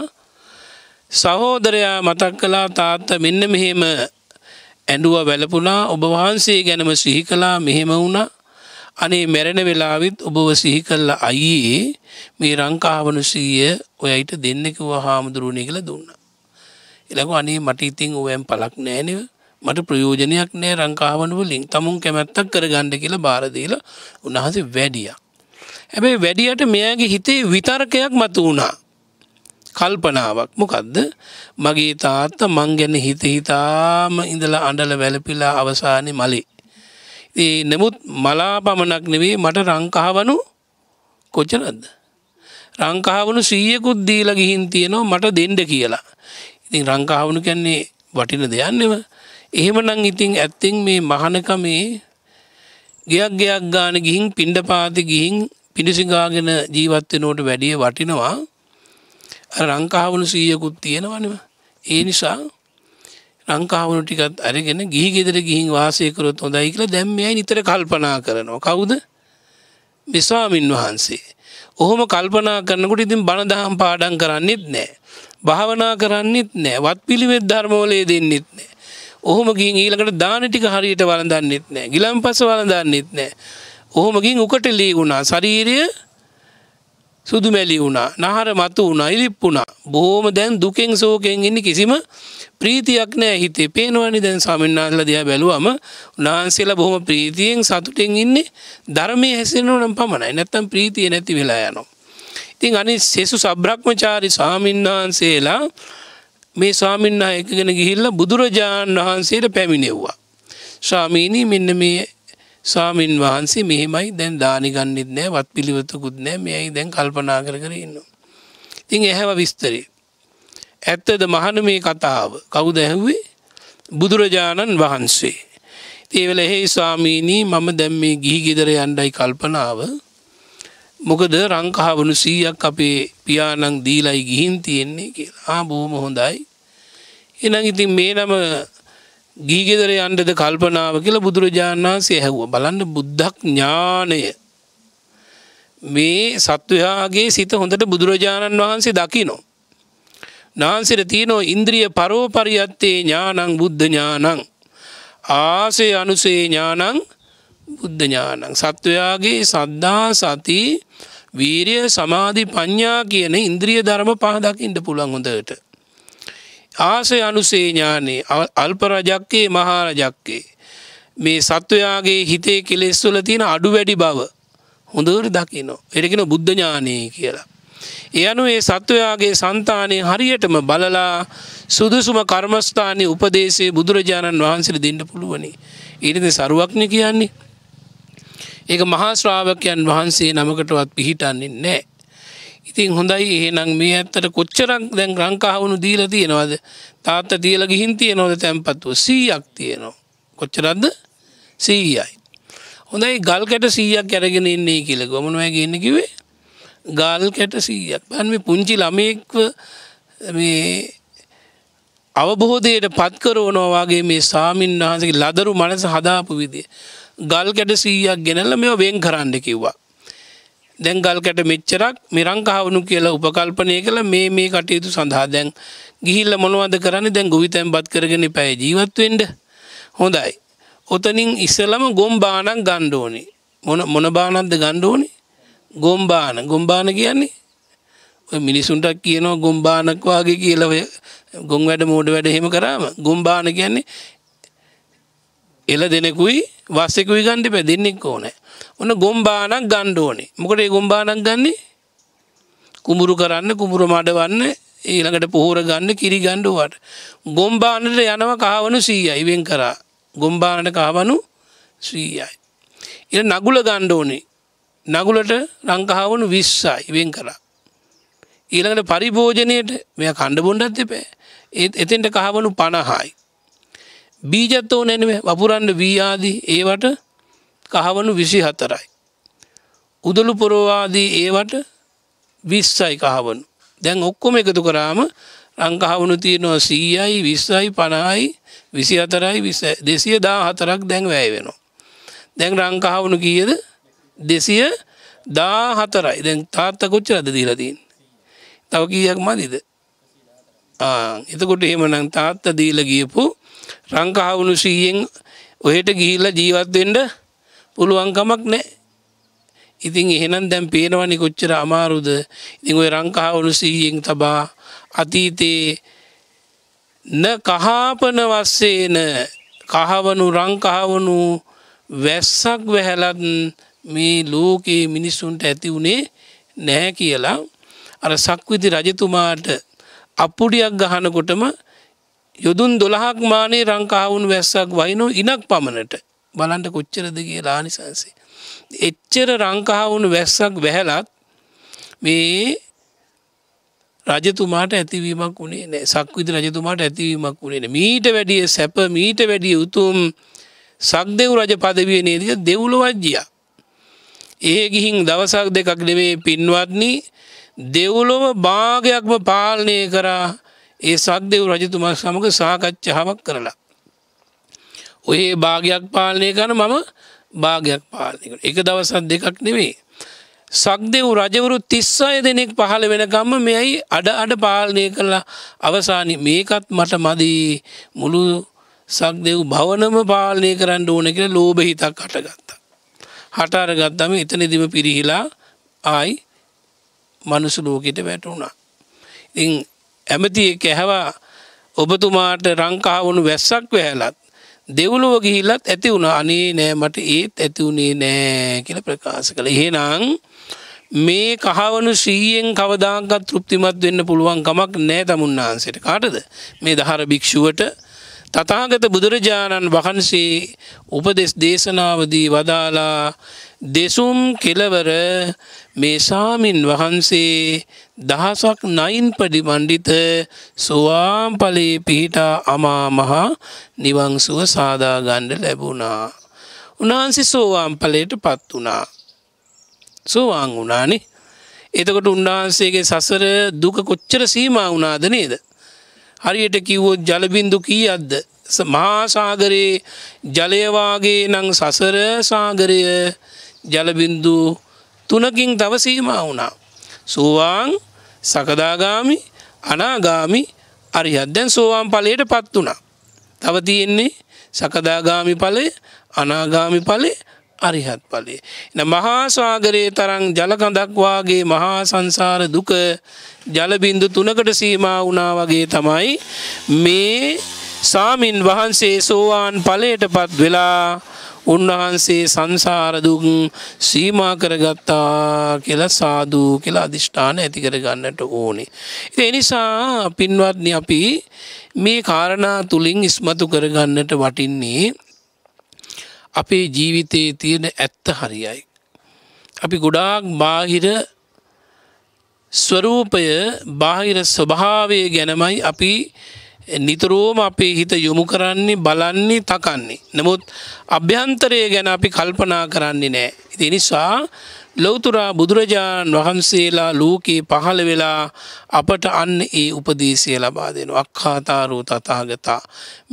සහෝදරයා මතක් කලා තාත්ත මෙන්න මෙහෙම ඇඩුව වැලපුනා ඔබ වහන්සේ ගැනම සිහි කලා මෙහෙම වුණා අනේ මැරෙන වෙලාවිත් ඔබව සිහි කල්ල අයියේ මේ රංකාවනු සීය ඔයයිට දෙන්නෙකව හාමුදුරුණය කළ දුන්න. එලක අනේ මටඉතිං ඔයම් පලක් නෑනව මට ප්‍රයෝජනයක් නෑ රංකාවනුව ලින් තමුන් කැමැත්තක් කරගණ්ඩ කියලා බාරදීල උන්හසේ වැඩිය. හැබැයි වැඩියට මෙයාගේ හිතේ විතර්කයක් මතු වුණා කල්පනාවක් මොකක්ද මගේ තාත්ත මං ගැන හිත හිතාම ඉඳලා අඩල වැලපිලා අවසානය මලේ. ඒ නමුත් මලා පමණක් නෙවේ මට රංකාවනු කොච්චරද. රංකාවනු සීයකුත් දීල ගිහින් තියෙනවා මට දෙන්ඩ කියලා. ඉතින් රංකාවුණු කැන්නේ වටින දෙයන්නෙව එහෙමනං ඉතිං ඇත්තිං මේ මහනකමේ ගයක් ගයක් ගාන ගිහින් පිණ්ඩපාති ගිහින් පිඩිසිගාගෙන ජීවත්වෙනෝට වැඩිය වටිනවා රංකාවුණු සීයකුත් තියෙනවනම ඒ නිසා රංකාවුණු ටිකත් අරගෙන ගිහි ගෙදර ගිහින් වාසයකරොත් හොඳයි කියලා දැම්මයි නිතර කල්පනා කරනවා කවුද බිස්වාමින් වහන්සේ ඔහොම කල්පනා කරනකුට ඉතින් බණදහම් පාඩන් කරන්නෙත් නෑ භාවනා කරන්නෙත් නෑ වත් පිළිවෙත් ධර්මෝලය දෙන්නෙත් නෑ ඔහොම ගින් ඊළකට දානටික හරියට වලදන්නෙත් නෑ ගිලම් පස වලදන්නෙත් නෑ ඔහොමගින් උකටලී වුණා ශරීරය සුදුමැලි වුණා නහර මතු වුණා ඉලිප්පුුණා බොහෝම දැන් දුකෙන් සෝකෙන් ඉන්න කිසිම ප්‍රීතියක් නෑ හිතේ පේනවනි දැන් සමන්නාල්ල දෙයා බැලුවම උනාන්සේලා බොහොම ප්‍රීතියෙන් සතුටෙන් ඉන්නේ ධර්මය හැසෙනු නම් පමණයි නැත්තම් ප්‍රීතිය නැති වෙලා යනවා. ඉතින් අනි සෙසු සබ්‍රක්්මචාරි ස්වාමින්වහන්සේලා මේ ස්වාමින්නා එකගෙන ගිහිල්ල බුදුරජාණන් වහන්සේට පැමිණෙව්වා. ස්වාමීනී මෙන්න මේ ස්වාමින් වහන්සේ මෙහෙමයි දැන් දානිගන්නෙත් නෑ වත් පිළිවතකුත් නෑ මෙයයි දැන් කල්පනා කර කර ඉන්න. තින් ඇහැව විස්තරේ. ඇත්තද මහන මේ කතාව කවුද ඇහුවේ බුදුරජාණන් වහන්සේ. ඒවල එහෙ ස්වාමීනී මම දැම් මේ ගිහි ගෙදර යන්ඩයි කල්පනාව මොකද රංකාවනු සීයක් අපේ පියානං දීලයි ගිහින් තියෙන්නේ කියලා ආ බොහොම හොඳයි එනං ඉතින් මේ නම ගීගෙදර යන්ටද කල්පනාව කියලා බුදුරජාණන් වහන්සේ හැව බලන්න බුද්ධක් ඥානය මේ සත්වයාගේ සිත හොඳට බුදුරජාණන් වහන්සේ දකිනෝ. නාන්සිර තියනෝ ඉන්ද්‍රිය පරෝපරියත්තේ ඥානං බුද්ධ ඥානං ආසේ අනුසේ ඥානං බුද්ධ ඥානං සත්වයාගේ සද්ධා සති වීරිය සමාධි ප්ඥා කියන ඉන්ද්‍රිය ධර්ම පහදකින්ට පුළන් හොඳට ආසය අනුසේ ඥානේ අල්පරජක්කේ මහාරජක්කේ මේ සත්වයාගේ හිතේ කෙලෙස්වල තියෙන අඩු වැඩි බව හොඳවර දකිනෝ එරකෙන බුද්ධඥානය කියලා. එ අනු ඒ සත්වයාගේ සන්තානය හරියටම බලලා සුදුසුම කර්මස්ථානය උපදේශේ බුදුරජාණන් වහන්සේ දෙන්න පුළුවනි. ඉරිද සරුවක්න කියන්නේ. ඒ මහාශ්‍රාවකයන් වහන්සේ නමකටවත් පිහිටන්නේ නෑ. ඉතින් හොඳයි එහෙනම් මේ ඇත්තට කොච්චරක් දැන් රංකාහවුණු දීල තියෙනවද තාත්ත තියල ගිහින් තියෙනවද තැන්පත්ව සීයක් තියෙනවා කොච්චරක්ද සීයයි හොඳයි ගල් කැට සීයක් ඇරගෙන එන්නේ කියල ගොමනුවෑ ගන්න කිවේ ගල් කැට සීයක් බන් මේ පුංචි ළමයෙක්ව මේ අවබෝධයට පත්කරෝනවාගේ මේ සාමීන් වහන්සගේ ලදරු මනස හදාපු විදිය ගල් කැට සීයක් ගෙනල්ල මෙ වෙන් කරන්න කිව්වා දැංගල්කට මෙච්චරක් මිරංකහවුණු කියලා උපකල්පනය කළ මේ මේ කටයුතු සඳහා දැන් ගිහිල්ල මොනවද කරන්න දැන් ගොවි තැන්පත් කරගෙන පැය ජීවත්වෙන්ඩ හොඳයි. ඔතනින් ඉස්සලම ගොම් බානක් ගණ්ඩෝනි මොන මොනබානන්ද ගණ්ඩෝනි ගොම්බාන ගොම්බාන කියන්නේ මිනිසුන්ටක් කියනවා ගොම්බානක් වගේ කියලවය ගොම් වැඩ මෝඩ වැඩ හෙම කරාම ගොම්බාන කියන්නේ එල දෙනෙකුයි වස්සෙකුයි ගණ්ඩි පැදින්නෙක් ඕනෑ ඔන්න ගොම්බානක් ගණ්ඩ ඕනේ මොකට ඒ ගොම්බානක් ගන්නේ කුඹුරු කරන්න කුඹුර මඩවන්න ඊළඟට පොහොර ගන්න කිරි ගණ්ඩුවට ගොම්බානට යනව කහවනු සීයයි වෙන් කරා ගොම්බානට කහවනු සීයයි එ නගුල ගණ්ඩෝනේ නගුලට රංකහවනු විස්සයි වෙන් කරා ඊළඟට පරිභෝජනයට මෙය කණ්ඩ බොන්ඩත් එපෑ ඒත් එතෙන්ට කහවනු පණහායි බීජත්තෝ නැනවේ වපුරන්ඩ වීආදී ඒවට කහවනු විසි හතරයි. උදළු පොරවාදී ඒවට විස්සයි කහවනු. දැන් ඔක්කොම එකතු කරාම රංකහවනු තියෙනවා සීයයි විස්සයි පණයි විසි අතරයි දෙසිය දා හතරක් දැන් වැෑ වෙනවා. දැන් රංකහවනු කියද දෙසිය දා හතරයි දැන් තාත්ත කොච්ච අද දීලදීන්. තව කියයක් මදිද එතකොට එහෙමනම් තාත්ත දීල ගියපු රංකාවුණු සීයෙන් ඔහෙට ගිහිල්ල ජීවත්වෙන්ට පුළුවන්කමක් නෑ ඉතින් එහෙනම් දැම් පේනවනි කොච්චර අමාරුද ඉතිං ඔය රංකාවුණු සීයෙන් තබා අතීතයේ න කහාපන වස්සේන කහවනු රංකාවනු වැස්සක් වැහැලත් මේ ලෝකයේ මිනිස්සුන්ට ඇති වුණේ නැහැ කියලා අර සක්විති රජතුමාට අපපුඩියක් ගහනකොටම යොදුන් දොළහක් මානේ රංකාවුන් වැස්සක් වයිනෝ ඉනක් පමණට බලන්ට කොච්චරද කිය ලානිසන්සේ. එච්චර රංකාවුණු වැස්සක් වැහැලත් මේ රජතුමාට ඇතිවීමක් වුණේ නෑ සක්විති රජතුමාට ඇතිවීමක් වුණේ මීට වැඩිය සැප මීට වැඩිය උතුම් සක් දෙව් රජ පදවිය නේදක දෙව්ලොවජ්ජිය. ඒ ගිහින් දවසක් දෙකක් නෙවේ පින්වත්නි දෙව්ලොව භාගයක්ම පාලනය කරා ඒ සක්දෙව් රජතුමා සමඟ සාකච්ඡාවක් කරලා. ඔය භාගයක් පාලනය කරන මම භාගයක් පාලනයකට එක දවසත් දෙකක් නෙවේ. සක්දෙව් රජවරු තිස්සාය දෙනෙක් පහළ වෙනකම්ම මෙයි අඩ අඩ පාලනය කරලා අවසානි මේකත් මට මදී මුළු සක්දෙව් භවනම පාලනය කරන්න ඕන කියලා ලෝභ හිතක් හටගත්තා. හටාරගත්තම එතනදිම පිරිහිලා ආයි මනුසු ලෝකෙට වැටුණා. ඉතින් ඇමති කැහැවා ඔබතුමාට රංකාවුණු වැස්සක් වැහලත් දෙව්ලොව ගිහිල්ලත් ඇති වුණ අනේ නෑ මට ඒත් ඇතිවුණේ නෑ කියල ප්‍රකාශ කළ එහෙනං මේ කහවනු ශ්‍රීයෙන් කවදාගත් තෘප්තිමත් වෙන්න පුළුවන් ගමක් නෑ තමුන්නාන්සට කාටද මේ දහර භික්‍ෂුවට තතාගත බුදුරජාණන් වහන්සේ උපදෙස් දේශනාවදී වදාලා දෙසුම් කෙලවර මේ සාමින් වහන්සේ දහසක් නයින් පඩි පණ්ඩිත සුවාම්පලේ පිහිටා අමා මහා නිවංසුව සාදාගණ්ඩ ලැබුණා. උනාන්සි සෝවාම්පලයට පත් වනා. සෝවාං වනානේ එතකොට උන්වහන්සේගේ සසර දුක කොච්චර සීම වුණාද නේද. හරියට කිව්වොත් ජලබින්දු කීයද්ද මහාසාගරයේ ජලයවාගේ නං සසර සාගරය ජලබින්දු තුනකින් තවසීම වුණා. සූවාන් සකදාගාමි අනාගාමි අරිහත් දැන් සෝවාන් පලයට පත් වුණා. තව තියෙන්නේ සකදාගාමි පලේ අනාගාමි පලේ අරිහත් පලේ. එ මහාසාගරයේ තරං ජලකඳක්වාගේ මහා සංසාර දුක ජලබින්දු තුනකට සීමා වුණා වගේ තමයි මේ සාමින් වහන්සේ සෝවාන් පලයට පත් වෙලා උන්වහන්සේ සංසාරදුග සීමා කරගත්තා කියලා සාධූ කියලා අධිෂ්ඨාන ඇති කරගන්නට ඕනේ. එනිසා පින්වත්න අපි මේ කාරණා තුළින් ඉස්මතු කරගන්නට වටින්නේ අපේ ජීවිතයේ තියෙන ඇත්ත හරියයි. අපි ගොඩාක් බාහිර ස්වරූපය බාහිර ස්වභාවය ගැනමයි අපි නිතරෝම අපේ හිත යොමු කරන්නේ බලන්නේ තකන්නේ. නමුත් අභ්‍යන්තරය ගැන අපි කල්පනා කරන්නේ නෑ. ඉතිනිසා ලොවතුරා බුදුරජාණන් වහන්සේලා ලෝකයේ පහළ වෙලා අපට අන්න ඒ උපදේශය ලබා දෙෙන අක්කාතාරූ තතාගතා.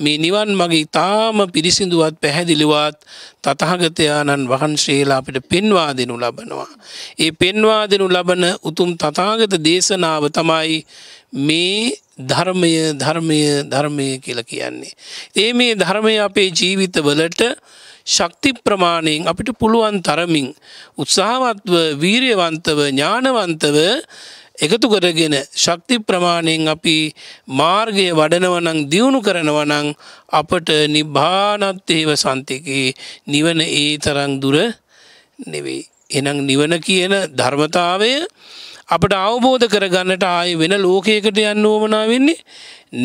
මේ නිවන් මගේ තාම පිරිසිදුවත් පැහැදිලිවත් තතහගතයාණන් වහන්සේලා අපිට පෙන්වා දෙනු ලබනවා. ඒ පෙන්වා දෙනු ලබන උතුම් තතාගත දේශනාව තමයි මේ ධර්මය ධර්මය ධර්මය කියල කියන්නේ. ඒ මේ ධර්මය අපේ ජීවිතවලට ශක්ති ප්‍රමාණයෙන් අපිට පුළුවන් තරමින් උත්සාහවත්ව වීරයවන්තව ඥානවන්තව එකතු කරගෙන ශක්ති ප්‍රමාණයෙන් අපි මාර්ගය වඩනවනං දියුණු කරනවනං අපට නිභානත්තේව සන්තිකයේ නිවන ඒ තරං දුර නෙවෙයි. එනම් නිවන කියන ධර්මතාවය අපට අවබෝධ කරගන්නට ආය වෙන ලෝකයකට යන්න ඕමනා වෙන්නේ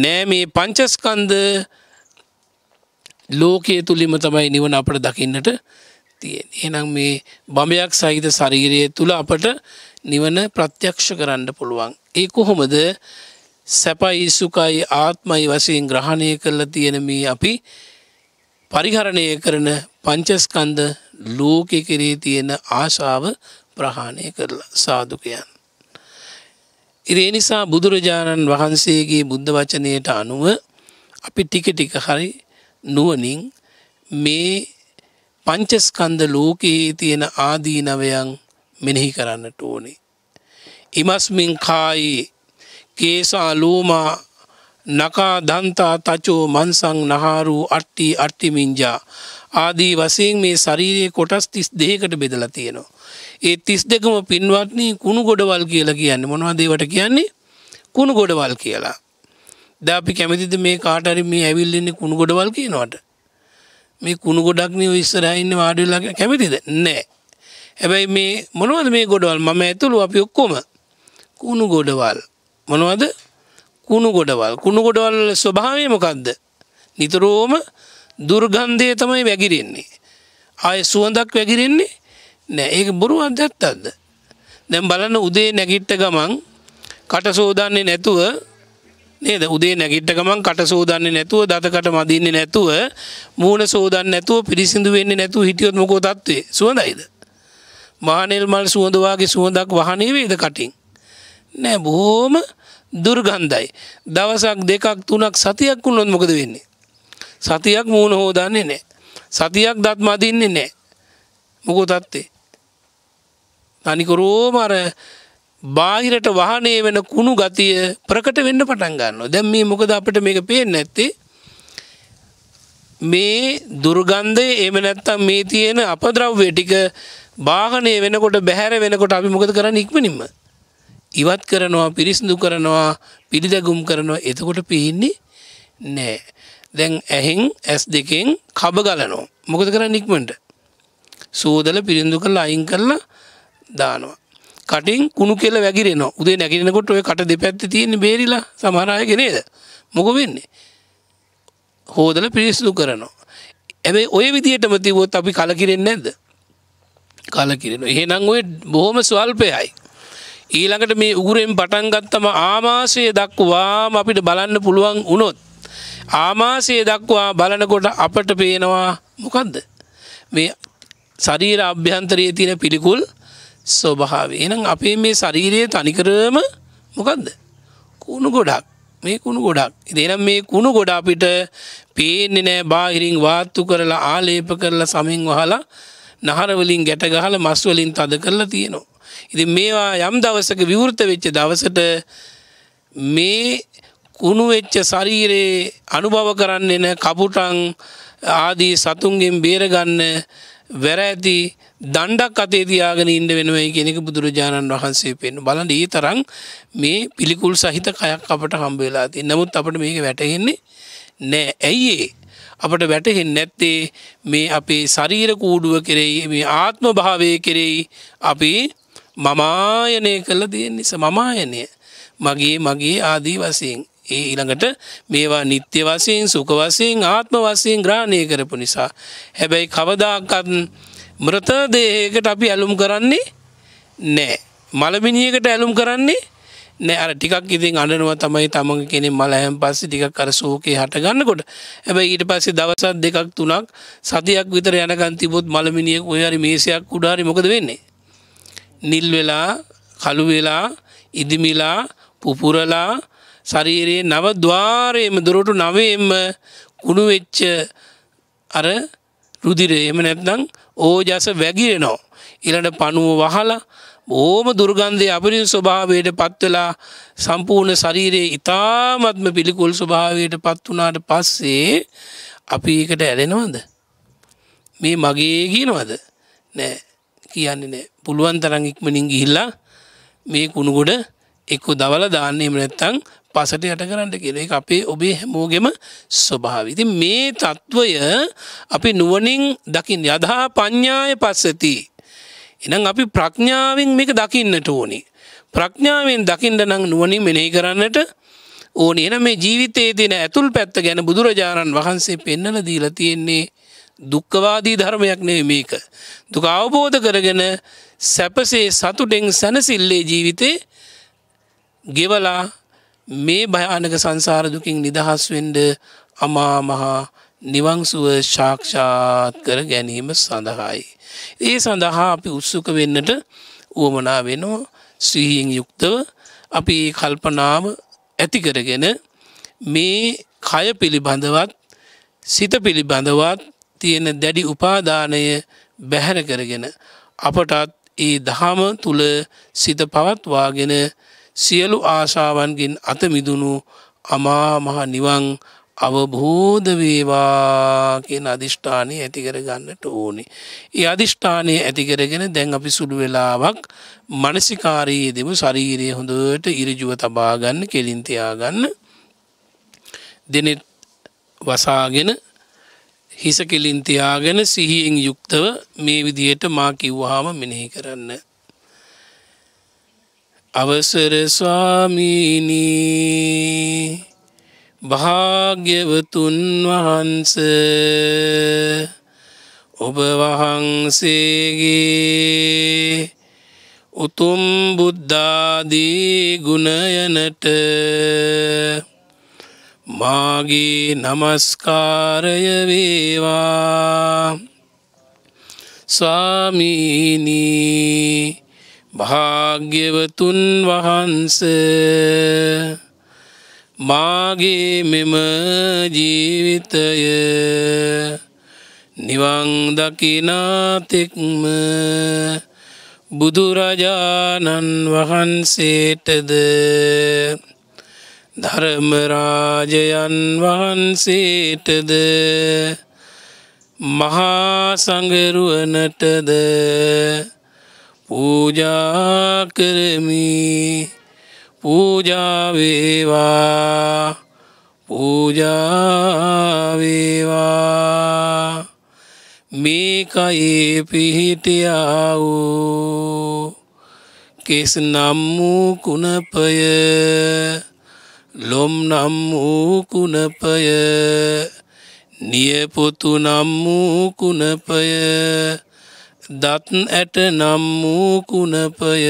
නෑ මේ පංචස්කන්ද ලෝකයේ තුළිම තමයි නිවන අපට දකින්නට තියෙන්. එනම් මේ බමයක් සහිත ශරීරය තුළ අපට නිවන ප්‍රත්‍යක්ෂ කරන්න පුළුවන්. ඒ කොහොමද සැපයි සුකයි ආත්මයි වශයෙන් ග්‍රහණය කරලා තියෙන මේ අපි පරිහරණය කරන පංචස්කන්ධ ලෝකෙ කෙරේ තියෙන ආශාව ප්‍රහාණය කරලා සාදුකයන්. ඉරේ නිසා බුදුරජාණන් වහන්සේගේ බුද්ධ වචනයට අනුව අපි ටික ටික හරි නුවනින් මේ පංචස්කන්ද ලෝකයේ තියෙන ආදීනවයන් මෙනෙහි කරන්නට ඕනේ. ඉමස්මින් කායේ කේසා ලෝමා නකා දන්තා තචෝ මන්සං නහාරූ අට්ටි අට්ටිමින්ජා ආදී වසයෙන් මේ ශරීරයේ කොටස් තිස් දෙකට බෙදලා තියෙනවා. ඒ තිස් දෙකම පින්වත්නී කුණු ගොඩවල් කියලා කියන්නේ මොනවාදේවට කියන්නේ කුණු ගොඩවල් කියලා. ද අපි කැමතිද මේ කාටරි මේ ඇවිල්ලන්නේ කුණු ගොඩවල් කියනවට මේ කුණු ගොඩක්න විස්සරයින්න වාඩිල්ලක කැමතිද නෑ හැබැයි මේ මොනවද මේ ගොඩවල් මම ඇතුළු අපි ඔක්කොම කුණු ගොඩවල් මොනවද කුණු ගොඩවල් කුණු ගොඩවල් ස්වභාවය මොකක්ද නිතරෝම දුර්ගන්ධය තමයි වැගිරෙන්නේ ආය සුවඳක් වැගිරෙන්නේ නෑ ඒක බොරු අධ්‍යත්තක්ද දැම් බලන්න උදේ නැගිට්ට ගමන් කට සෝදන්නේ නැතුව නේද උදේ නැගිට ගමන් කට සෝදන්නේ නැතුව දතකට මදින්නේ නැතුව මූුණ සෝදන්න නැතුව පිරිසිදු වෙන්න නැතුව හිටියොත් මොකෝ තත්වේ සුවඳයිද. මානෙල් මල් සුවඳවාගේ සුවඳක් වහනේ වේද කටින්. නෑ බොහෝම දුර්ගන්ධයි. දවසක් දෙකක් තුනක් සතියක් වුණොත් මොකද වෙන්නේ. සතියක් මූුණ හෝදන්නේ නෑ. සතියක් දත් මදින්නේ නෑ. මොකෝ තත්වේ. අනිකොරෝමර බාහිරට වාහනය වෙන කුණු ගතිය ප්‍රකට වෙන්න පටන් ගන්න දැම් මේ මොකද අපට මේක පේෙන් නැත්තේ මේ දුර්ගන්ධය එම නැත්තම් මේ තියෙන අපද්‍රව්‍ය ටික භාගනය වෙනකොට බැහැර වෙනකොට අපි මොකද කරන්න ඉක්මනින්ම ඉවත් කරනවා පිරිසිදු කරනවා පිළිදැගුම් කරනවා එතකොට පිහින්නේ නෑ දැන් ඇහෙන් ඇස් දෙකෙන් කබගලනෝ මොකද කරන්න ඉක්මට සෝදල පිරිඳු කරලා අයින් කරලා දානවා කටින් කුණු කෙල වැගරෙන උදේ නැගෙනකොට ඔය කට දෙපැත්ති තියෙන බේරිලා සමහරයගෙනේද මොක වෙන්නේ හෝදල පිරිසිදු කරනවා ඇැබයි ඔය විදිහටම තිබොත් අපි කලකිරෙන් නැද්ද කලකිරෙන එහෙනම් ඔය බොහොම ස්වල්පයයි ඊළඟට මේ උගුරෙන් පටන්ගත්තම ආමාසය දක්වාම අපිට බලන්න පුළුවන් වුණොත් ආමාසය දක්වා බලනකොට අපට පේනවා මොකක්ද මේ සරීර අභ්‍යන්තරයේ තියෙන පිළිකුල් ස්වභාව එනම් අපේ මේ ශරීරයේ තනිකරම මොකක්ද කුණු ගොඩක් මේ කුණු ගොඩක් දෙනම් මේ කුණු ගොඩ අපිට පේන්නේ නෑ බාහිරින් වාත්තු කරලා ආලේප කරලා සමෙන් වහලා නහරවලින් ගැටගහල මස්වලින් තද කරලා තියෙනවා. ඉති මේවා යම් දවසක විවෘත වෙච්ච දවසට මේ කුණු වෙච්ච ශරීරයේ අනුභව කරන්නේ කපුටන් ආදී සතුන්ගෙන් බේරගන්න වැර ඇති දණ්ඩක් අතේ තියාගෙන ඉන්න වෙනවයි කෙනෙක බුදුරජාණන් වහන්සේ පෙන් බලන් ඒ තරම් මේ පිළිකුල් සහිත කයක් අපට හම්බවෙලා ති නමුත් අපට මේක වැටහෙන්නේ නෑ ඇයිඒ අපට වැටහෙන් නැත්තේ මේ අපේ ශරීර කූඩුව කෙරෙයි මේ ආත්ම භාවය කෙරෙයි අපි මමායනය කළ දයෙන් නිසා මමායනය මගේ මගේ ආදී වසයෙන් ඒ ඉළඟට මේවා නිත්‍ය වසයෙන් සුක වසයෙන් ආත්ම වසයෙන් ග්‍රාණය කරපු නිසා හැබැයි කවදාකත් මෘත දේහකට අපි ඇලුම් කරන්නේ නෑ මලමිනිියකට ඇලුම් කරන්නේ නෑ අර ටිකක් ඉතින් අඩනුව තමයි තමඟ කෙනෙ මලහැම් පස්ස ටිකක් අර සෝකේ හටගන්නකොට ඇබැයි ඊට පස්සේ දවසත් දෙකක් තුනක් සතියක් විතර යනගන්තිබොත් මලමිනිියක් ඔයහරි මේසයක් උඩාරි මොකද වෙන්නේ නිල් වෙලා කළු වෙලා ඉදිමිලා පුපුරලා ශරීරයේ නව ද්වාරයම දුරටු නවේම කුණු වෙච්ච අර රුදිරේ එම නැත්නම් ඕජස වැගිරෙනෝ. ඉළඟට පණුව වහලා ඕම දුර්ගන්ධය අපරින් ස්වභාවයට පත්වෙලා සම්පූර්ණ ශරීරයේ ඉතාමත්ම පිළිකුල් ස්වභාවයට පත් වනාට පස්සේ අපි ඒකට ඇලෙනවද. මේ මගේ කියනවද නෑ කියන්නේ නෑ පුළුවන් තරං ඉක්මනින් ගිහිල්ලා මේ කුණුගොඩ එක්කු දවල දාන්නේම නැත්තං පසට යට කරන්න කියලා එක අපේ ඔබේ හැමෝගෙම ස්වභාවිති මේ තත්ත්වය අපි නුවනින් දකිින් යදහා පඤ්ඥාය පස්සති එනම් අපි ප්‍රඥාවෙන් මේක දකින්නට ඕනි ප්‍රඥාවෙන් දකිින්ට නං නුවනින් මෙනෙහි කරන්නට ඕනි එන මේ ජීවිතයේ තියෙන ඇතුල් පැත්ත ගැන බුදුරජාණන් වහන්සේ පෙන්නල දීලා තියෙන්නේ දුක්කවාදී ධර්මයක් නෙව මේක දුක අවබෝධ කරගෙන සැපසේ සතුටෙන් සැනසිල්ලේ ජීවිතේ ගෙවලා මේ භයානක සංසාර දුකින් නිදහස් වෙන්ඩ අමා මහා නිවංසුව ශාක්ෂාත් කර ගැනීම සඳහායි. ඒ සඳහා අපි උත්සුක වෙන්නට වුවමනා වෙනෝ සිහියෙන් යුක්තව අපි කල්පනාව ඇති කරගෙන මේ කය පිළිබඳවත් සිත පිළිබඳවත් තියෙන දැඩි උපාදානය බැහැර කරගෙන අපටත් ඒ දහම තුළ සිත පවත්වාගෙන සියලු ආශාවන්ගෙන් අතමිදුණු අමාමහ නිවං අවබෝධ වේවා කියන අධිෂ්ඨානය ඇතිකර ගන්නට ඕනි. ඒ අධිෂ්ඨානය ඇතිකරගෙන දැන් අපි සුළු වෙලාවක් මනසිකාරයේ දෙමු ශරීරය හොඳට ඉරිජුව තබාගන්න කෙලින්තියාගන්න දෙනෙත් වසාගෙන හිස කෙලින්තියාගෙන සිහියෙන් යුක්තව මේ විදියට මා කිව්වහාම මෙනෙහි කරන්න. අවසර ස්වාමීනී භාග්‍යවතුන් වහන්ස ඔබ වහන්සේගේ උතුම් බුද්ධාදී ගුණයනට මාගේ නමස්කාරය වේවා ස්වාමීනී භාග්‍යවතුන් වහන්ස මාගේ මෙම ජීවිතය නිවන් දකිනාතෙක්ම බුදුරජාණන් වහන්සේටද ධර්මරාජයන් වහන්සේටද මහා සංගරුවනටද පූජා කරමි පූජාවේවා පූජාවේවා මේකයේ පිහිටියා වූ කෙස් නම් වූ කුණපය ලොම් නම් වූ කුණපය නියපොතු නම් වූ කුණපය දත් ඇට නම් වූ කුණපය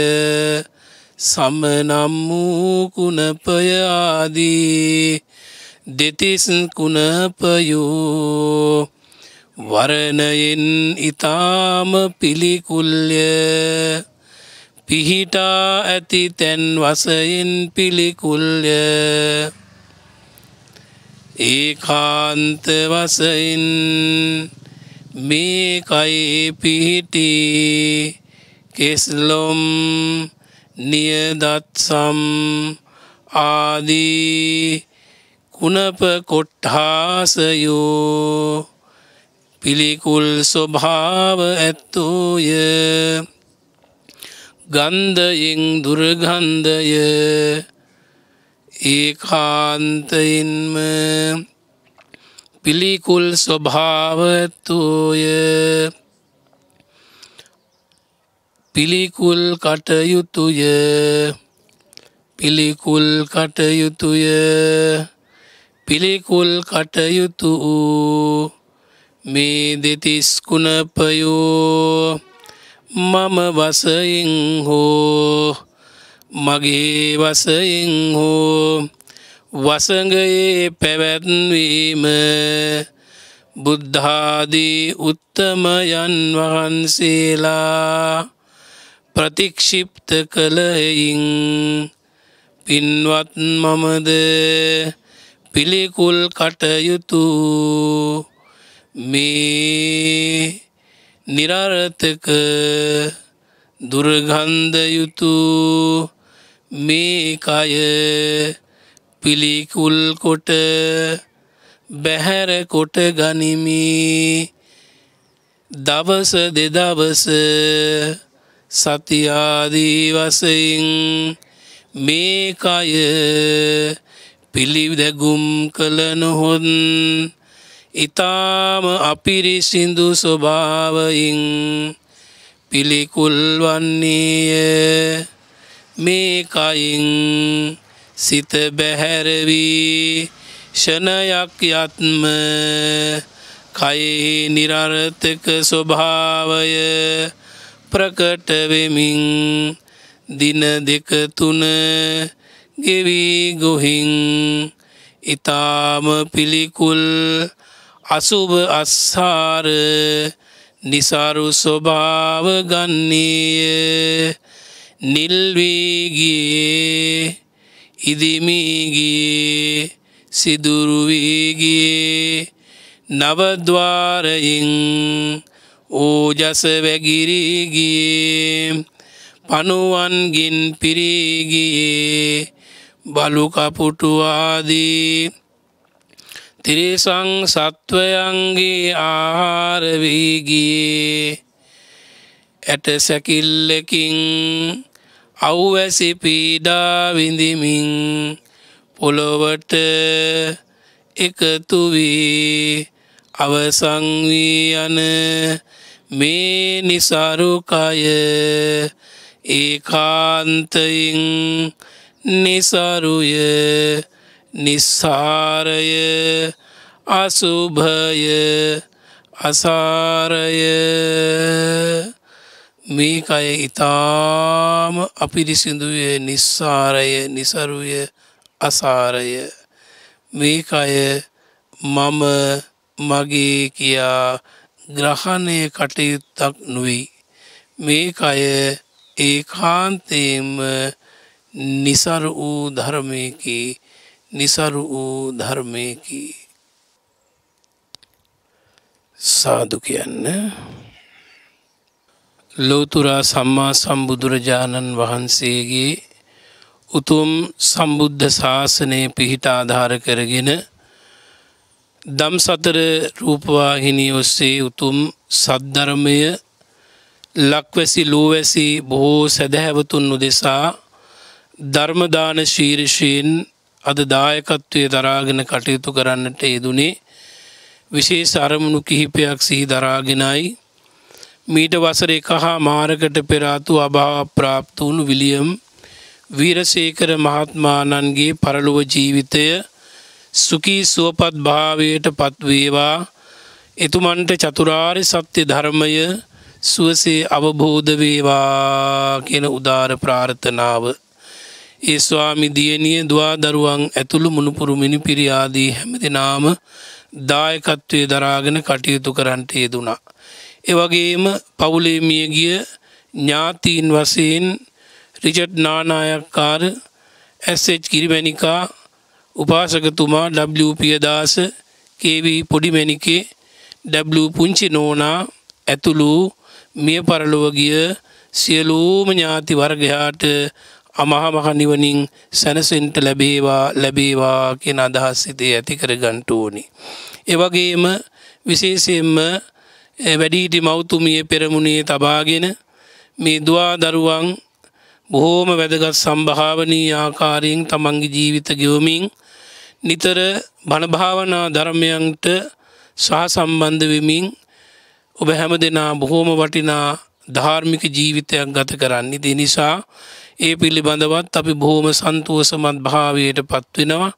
සම නම් වූ කුණපය ආදී දෙතිස් කුණපයෝ වරණයෙන් ඊ타ම පිළිකුල්ය පිහිටා ඇති තැන් වශයෙන් පිළිකුල්ය ඒකාන්ත වශයෙන් මේකයි පිහිටි කෙස්ලොම් නියදත්සම් ආදී කුණප කොට්හාසයෝ පිළිකුල් ස්වභාව ඇත්තෝය ගන්ධයෙන් දුර්ගන්ධය ඒකාන්තයින්ම පිළිකුල් ස්වභාවතුය පිළිකුල් කටයුතුය පිළිකුල් කටයුතුය පිළිකුල් කටයුතු වූ මේ දෙතිස් කුණපයෝ මම වසයින් හෝ මගේ වසයින් හෝ වසඟයේ පැවැත්වීම බුද්ධාදී උත්තමයන් වහන්සේලා ප්‍රතික්ෂිප්ත කළයින් පින්වත් මමද පිළිකුල් කටයුතු මේ නිරර්ථක දුර්ගන්ධයුතු මේ කය පිළිකුල්කොට බැහැරකොට ගනිමි දවස දෙදවස සතියාදී වසයින් මේකය පිළිදැගුම් කළ නොහොන් ඉතාම අපිරිසිදු ස්වභාවයින් පිළිකුල් වන්නේය මේකයින් සිත බැහැරවී ෂණයක් යත්ම කයෙහි නිරර්ථක ස්වභාවය ප්‍රකටවෙමින් දින දෙක තුන ගෙවී ගොහින් ඉතාම පිළිකුල් අසුභ අස්සාර නිසරු ස්වභාව ගන්නේය නිල්වීගියේ ඉදිමීගියේ සිදුරුවීගියේ නවද්වාරයින් ඕජස වැගිරීගියේ පනුවන්ගින් පිරීගියේ බලුකපුටුවාදී තිරිසං සත්වයන්ගේ ආහාරවීගියේ ඇටසැකිල්ලකින් අව්වැසි පීඩා විඳිමින් පොළොවට එකතු වී අවසන් වී යන මේ નિසරුකය ඒකාන්තයෙන් નિසරුය නිස්සාරය අසුභය අසාරය මේකය ඉතාම අපිරිසිඳුය නිස්සාරය නිසරුය අසාරය මේකය මම මගේ කියා ග්‍රහණය කටයුත්තක් නොවෙයි මේකය ඒ කාන්තේම නිසර වූ ධර්මයකි නිසරු වූ ධර්මයකි සාදු කියන්න ලෝතුරා සම්මා සම්බුදුරජාණන් වහන්සේගේ උතුම් සම්බුද්ධ ශාසනය පිහිට ආධාර කරගෙන දම් සතර රූපවාහිනී ඔස්සේ උතුම් සද්ධර්මය ලක්වැසි ලෝවැසි බොහෝ සැදැහැවතුන් උදෙසා ධර්මදාන ශීර්ෂයෙන් අද දායකත්වය දරාගෙන කටයුතු කරන්නට යෙදුනේ විශේෂ අරමුණු කිහිපයක් සිහි දරාගෙනයි මීට වසර එක හා මාරකට පෙරාතු අභාව ප්‍රාප්ත වුණු විලියම් වීරසේකර මහත්මාණන්ගේ පරලොව ජීවිතය සුකී සුවපත් භාවයට පත්වේවා එතුමන්ට චතුරාර් සත්‍ය ධර්මය සුවසේ අවබෝධ වේවා කියන උදාර ප්‍රාර්ථනාව. ඒ ස්වාමි දියණිය දවා දරුවන් ඇතුළු මුණුපුරුමිනි පිරියාදී හැමදිනාම දායකත්වය දරාගෙන කටයුතු කරන්ට යෙදුනා. එවගේම පවුලේ මියගිය ඥාතීන් වසයෙන් රිචඩ් නානායක්කාර ඇස්ච් කිරිවැනිකා උපාසකතුමා ඩ පියදාස කේවී පොඩිමැනිකේ ඩ පුංචි නෝනා ඇතුළු මිය පරලොවගිය සියලූම ඥාති වර්ගයාට අමහමහනිවනින් සැනසෙන්ට ලැබේවා ලැබේවා කියෙන අදහස් සිතේ ඇතිකර ගන්ටෝනි. එවගේම විශේෂයෙන්ම වැඩීටි මෞතුමිය පෙරමුණේ තබාගෙන මේ දවා දරුවන් බොහෝම වැදගත් සම්භාවනී ආකාරයෙන් තමන්ගේ ජීවිත ගියෝමින් නිතර බණභාවනා ධර්මයන්ට සහ සම්බන්ධ වෙමින් ඔබ හැම දෙනා බොහෝම වටිනා ධාර්මික ජීවිතයක් ගත කරන්න දි නිසා ඒ පිළිබඳවත් අපි බොහෝම සන්තුවසමත් භාවයට පත්වෙනවා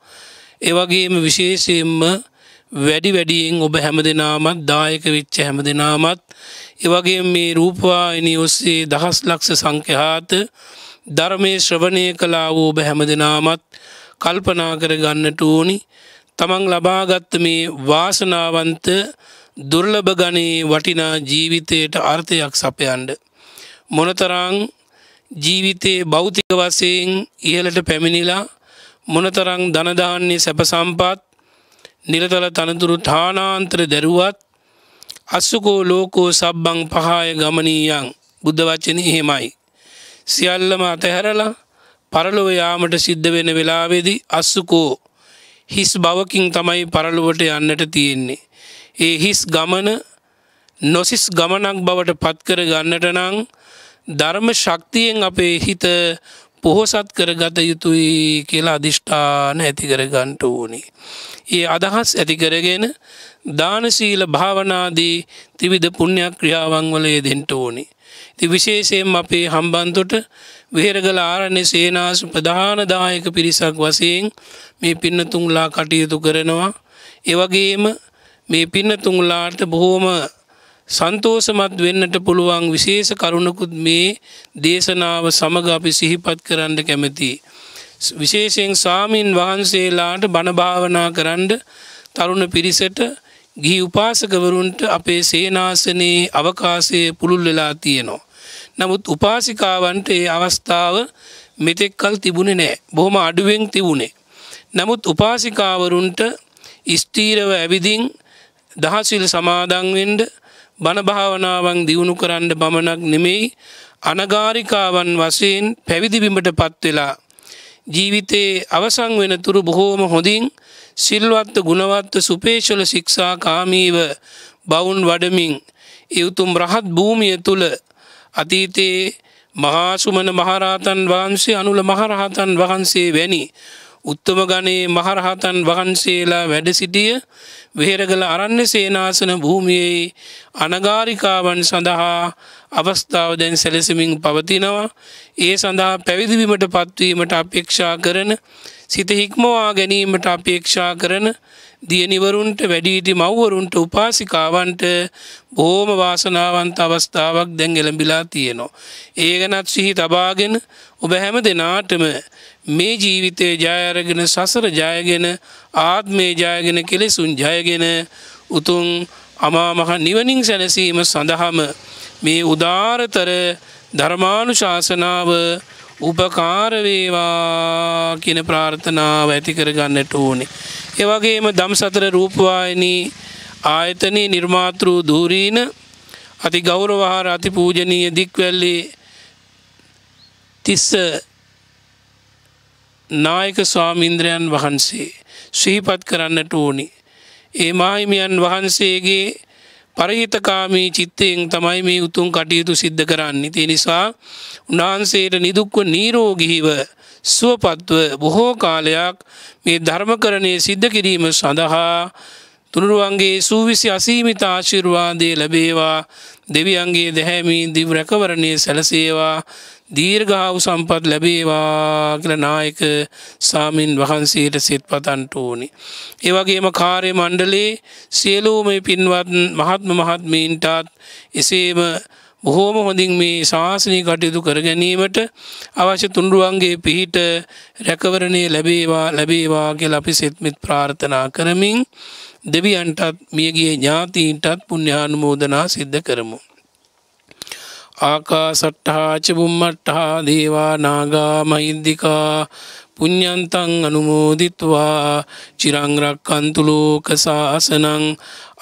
එවගේම විශේෂයෙන්ම වැඩි වැඩියෙන් ඔබ හැම දෙනාමත් දායක විච්ච හැම දෙනාමත් එවගේ මේ රූපවාහිනී ඔස්සේ දහස් ලක්ෂ සංඛ්‍යාත ධර්මය ශ්‍රවණය කලා වූ ඔබ හැම දෙනාමත් කල්පනා කර ගන්නට ඕනි තමන් ලබාගත්ත මේ වාසනාවන්ත දුර්ලභ ගණයේ වටිනා ජීවිතයට අර්ථයක් සපයන්ඩ. මොනතරං ජීවිතයේ භෞතික වසයෙන් ඉහලට පැමිණිලා මොනතරං ධනධාන්නේ සැපසම්පත් නිරතල තනතුරු ඨානාන්ත්‍ර දැරුවත් අස්සුකෝ ලෝකෝ සබ්බං පහාය ගමනීයන් බුද්ධ වචන එහෙමයි. සියල්ලම අතහැරලා පරලොව යාමට සිද්ධ වෙන වෙලාවේදී අස්සුකෝ හිස් බවකින් තමයි පරලුවට යන්නට තියෙන්නේ. ඒ හිස් ගමන නොසිස් ගමනක් බවට පත්කර ගන්නට නං ධර්ම ශක්තියෙන් අපේ හිත පොහොසත් කරගත යුතුයි කියලා අධිෂ්ඨාන ඇතිකර ගන්ට ඕනේ. ඒ අදහස් ඇතිකරගෙන දානශීල භාවනාදී තිවිධ පුුණ්‍යයක් ක්‍රියාවංවලේ දෙෙන්ට ඕනි. ති විශේෂයෙන් අපේ හම්බන්තොට වේරගල ආරණ්‍ය සේනාසු ප්‍රධානදායක පිරිසක් වසයෙන් මේ පින්නතුංලා කටයුතු කරනවා. එවගේම මේ පින්නතුංලාට බොහෝම සන්තෝසමත් වෙන්නට පුළුවන් විශේෂ කරුණකුත් මේ දේශනාව සමග අපි සිහිපත් කරන්න කැමැතියි. විශේෂයෙන් ස්වාමීන් වහන්සේලාට බණභාවනා කරන්න තරුණ පිරිසට ගී උපාසකවරුන්ට අපේ සේනාසනයේ අවකාශය පුළුල් වෙලා තියෙනවා. නමුත් උපාසිකාවන්ට ඒ අවස්ථාව මෙතෙක්කල් තිබුණේ නෑ බොහොම අඩුවෙන් තිබුණේ. නමුත් උපාසිකාවරුන්ට ස්තීරව ඇවිදින් දහසිල් සමාදංවෙන්ඩ බණභාවනාවන් දියුණු කරන්න බමණක් නෙමෙයි අනගාරිකාවන් වසයෙන් පැවිදිබිමට පත්වෙලා ජීවිතයේ අවසං වෙන තුරු බොහෝම හොඳින් සිල්වත්ත ගුණවත්ත සුපේශල ශික්ෂා කාමීව බවුන් වඩමින් එවතුම් රහත් භූමිය තුළ අතීතයේ මහාසුමන මහරහතන් වහන්සේ අනුල මහරහතන් වහන්සේ වැනි උත්තමගනයේ මහරහතන් වහන්සේලා වැඩ සිටිය වෙහෙරගල අරන්න සේනාසන භූමියයේ අනගාරිකාවන් සඳහා අවස්ථාව දැන් සැලසමින් පවතිනවා ඒ සඳහා පැවිදිවීමට පත්වීමට අපේක්ෂා කරන සිත හික්මවා ගැනීමට අපේක්ෂා කරන දියනිවරුන්ට වැඩිහිටි මව්වරුන්ට උපාසිකාවන්ට බොහොම වාසනාවන්ත අවස්ථාවක් දැන් එළඹිලා තියෙනවා. ඒ ගැනත් සිහි තබාගෙන ඔබ හැම දෙනාටම මේ ජීවිතය ජයරගෙන සසර ජයගෙන ආත්මේ ජයගෙන කෙලෙසුන් ජයගෙන උතුම් අමාමහ නිවනින් සැනසීම සඳහාම මේ උදාරතර ධර්මානු ශාසනාව උපකාරවේවා කියන ප්‍රාර්ථනාව ඇතිකර ගන්නට ඕනේ. එවගේම දම් සතර රූපවායනී ආයතනී නිර්මාතෘ දූරීන අති ගෞරවහාර අති පූජනීය දික්වැල්ලේ තිස්ස නායක ස්වාමින්ද්‍රයන් වහන්සේ ශ්‍රීපත් කරන්නට ඕනි. ඒ මාහිමියන් වහන්සේගේ පරහිතකාමී චිත්තයෙන් තමයි මේ උතුම් කටයුතු සිද්ධ කරන්න. ති නිසා උන්වහන්සේට නිදුක්ව නීරෝගිහිව සුවපත්ව බොහෝ කාලයක් මේ ධර්මකරණය සිද්ධ කිරීම සඳහා තුනුරුවන්ගේ සූවිසි අසීමිත ආශිර්වාදය ලැබේවා දෙවියන්ගේ දැහැමී දිව රැකවරණය සැලසේවා දීර්ඝාව සම්පත් ලැබේවා කියල නායක සාමීන් වහන්සේට සිත් පතන්ට ඕනි. ඒවගේම කාරය මණ්ඩලේ සියලූම පින්වත් මහත්ම මහත්මීන්ටත් එසේම බොහෝම හොඳින් මේ ශාසනය කටයුතු කර ගැනීමට අවශ්‍ය තුන්ඩුවන්ගේ පිහිට රැකවරණය ලැබේවා ලැබේවා කියල අපි සෙත්මිත් ප්‍රාර්ථනා කරමින් දෙවියන්ටත් මියගේ ඥාතීන්ටත් පුුණ්‍යානුමෝදනා සිද්ධ කරමු. ආකාසට්ටාචබුම්මට්ටහා දේවා නාගා මහින්දිකා පුඤ්ඤන්තං අනුමෝදිත්වා චිරං රක්칸තු ලෝක සාසනං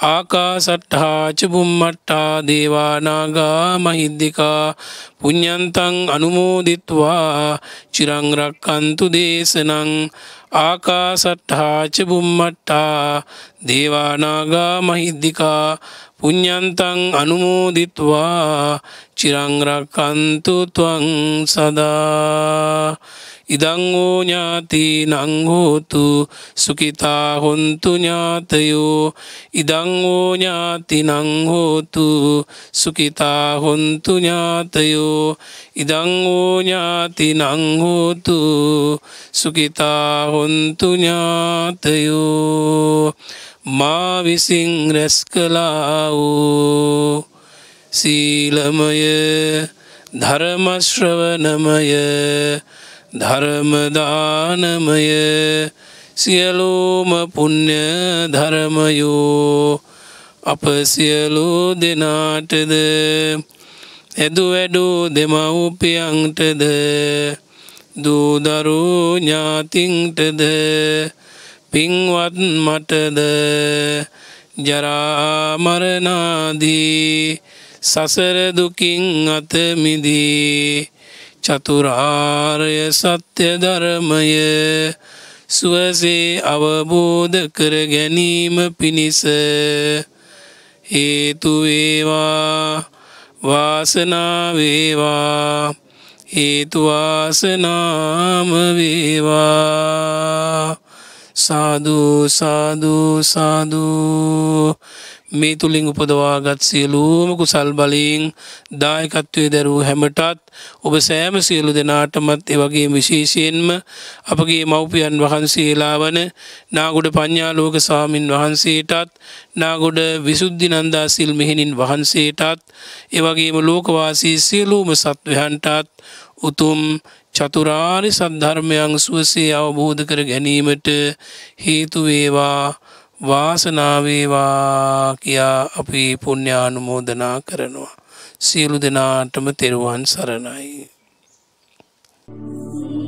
ආකාසට්හාච බුම්මට්ටා දේවානාගා මහිද්දිකා පුඤ්ඤන්තං අනුමෝදිත්වා චිරං රක්칸තු දේශනං ආකාසට්හාච බුම්මට්ටා දේවානාගා මහිද්దికා පුඤ්ඤන්තං අනුමෝදිත්වා චිරං රක්칸තු ත්වං සදා ඉදංවෝ ඥාති නංහෝතු සුකිතා හොන්තු ඥාතයෝ ඉදංවෝ ඥාති නංහෝතු සුකිතා හොන්තු ඥාතයෝ ඉදංවෝ ඥාති නංහෝතු සුකිතා හොන්තු ඥාතයෝ මා විසින් රැස් කලා වූ සීලමය ධර්මශ්‍රවනමය ධර්මදානමය සියලුම පුුණ්්‍ය ධරමයෝ අප සියලු දෙනාටද එදු වැඩු දෙමවුපියන්ටද දූදරු ඥාතිංටද පින්වත් මටද ජරාමරනාදී සසරදුකින් අතමිදී චතුරාර්ය සත්‍ය ධර්මය සුවසේ අවබෝධ කර ගැනීම පිණිස හේතුවේවා වාසනාවේවා හේතුවාසනාමවේවා සාධූ සාධූ සාධූ මේ තුළින් උපදවාගත් සියලූම කුසල් බලින් දායකත්වය දැරූ හැමටත් ඔබ සෑම සියලු දෙනාටමත් එවගේ විශේෂයෙන්ම අපගේ මව්පියන් වහන්සේලා වන නාගොඩ පඤ්ඥාලෝක සාමීන් වහන්සේටත් නාගොඩ විසුද්ධි නන්දා සිල් මෙහෙණින් වහන්සේටත් එවගේම ලෝකවාසී සියලූම සත්වයන්ටත් උතුම් චතුරාරි සද්ධර්මයන් සුවසේ අවබෝධ කර ගැනීමට හේතුවේවා වාසනාවේවා කියා අපි පුුණ්‍යානුමෝදනා කරනවා. සියලු දෙනාටම තෙරුවන් සරණයි. Thank you.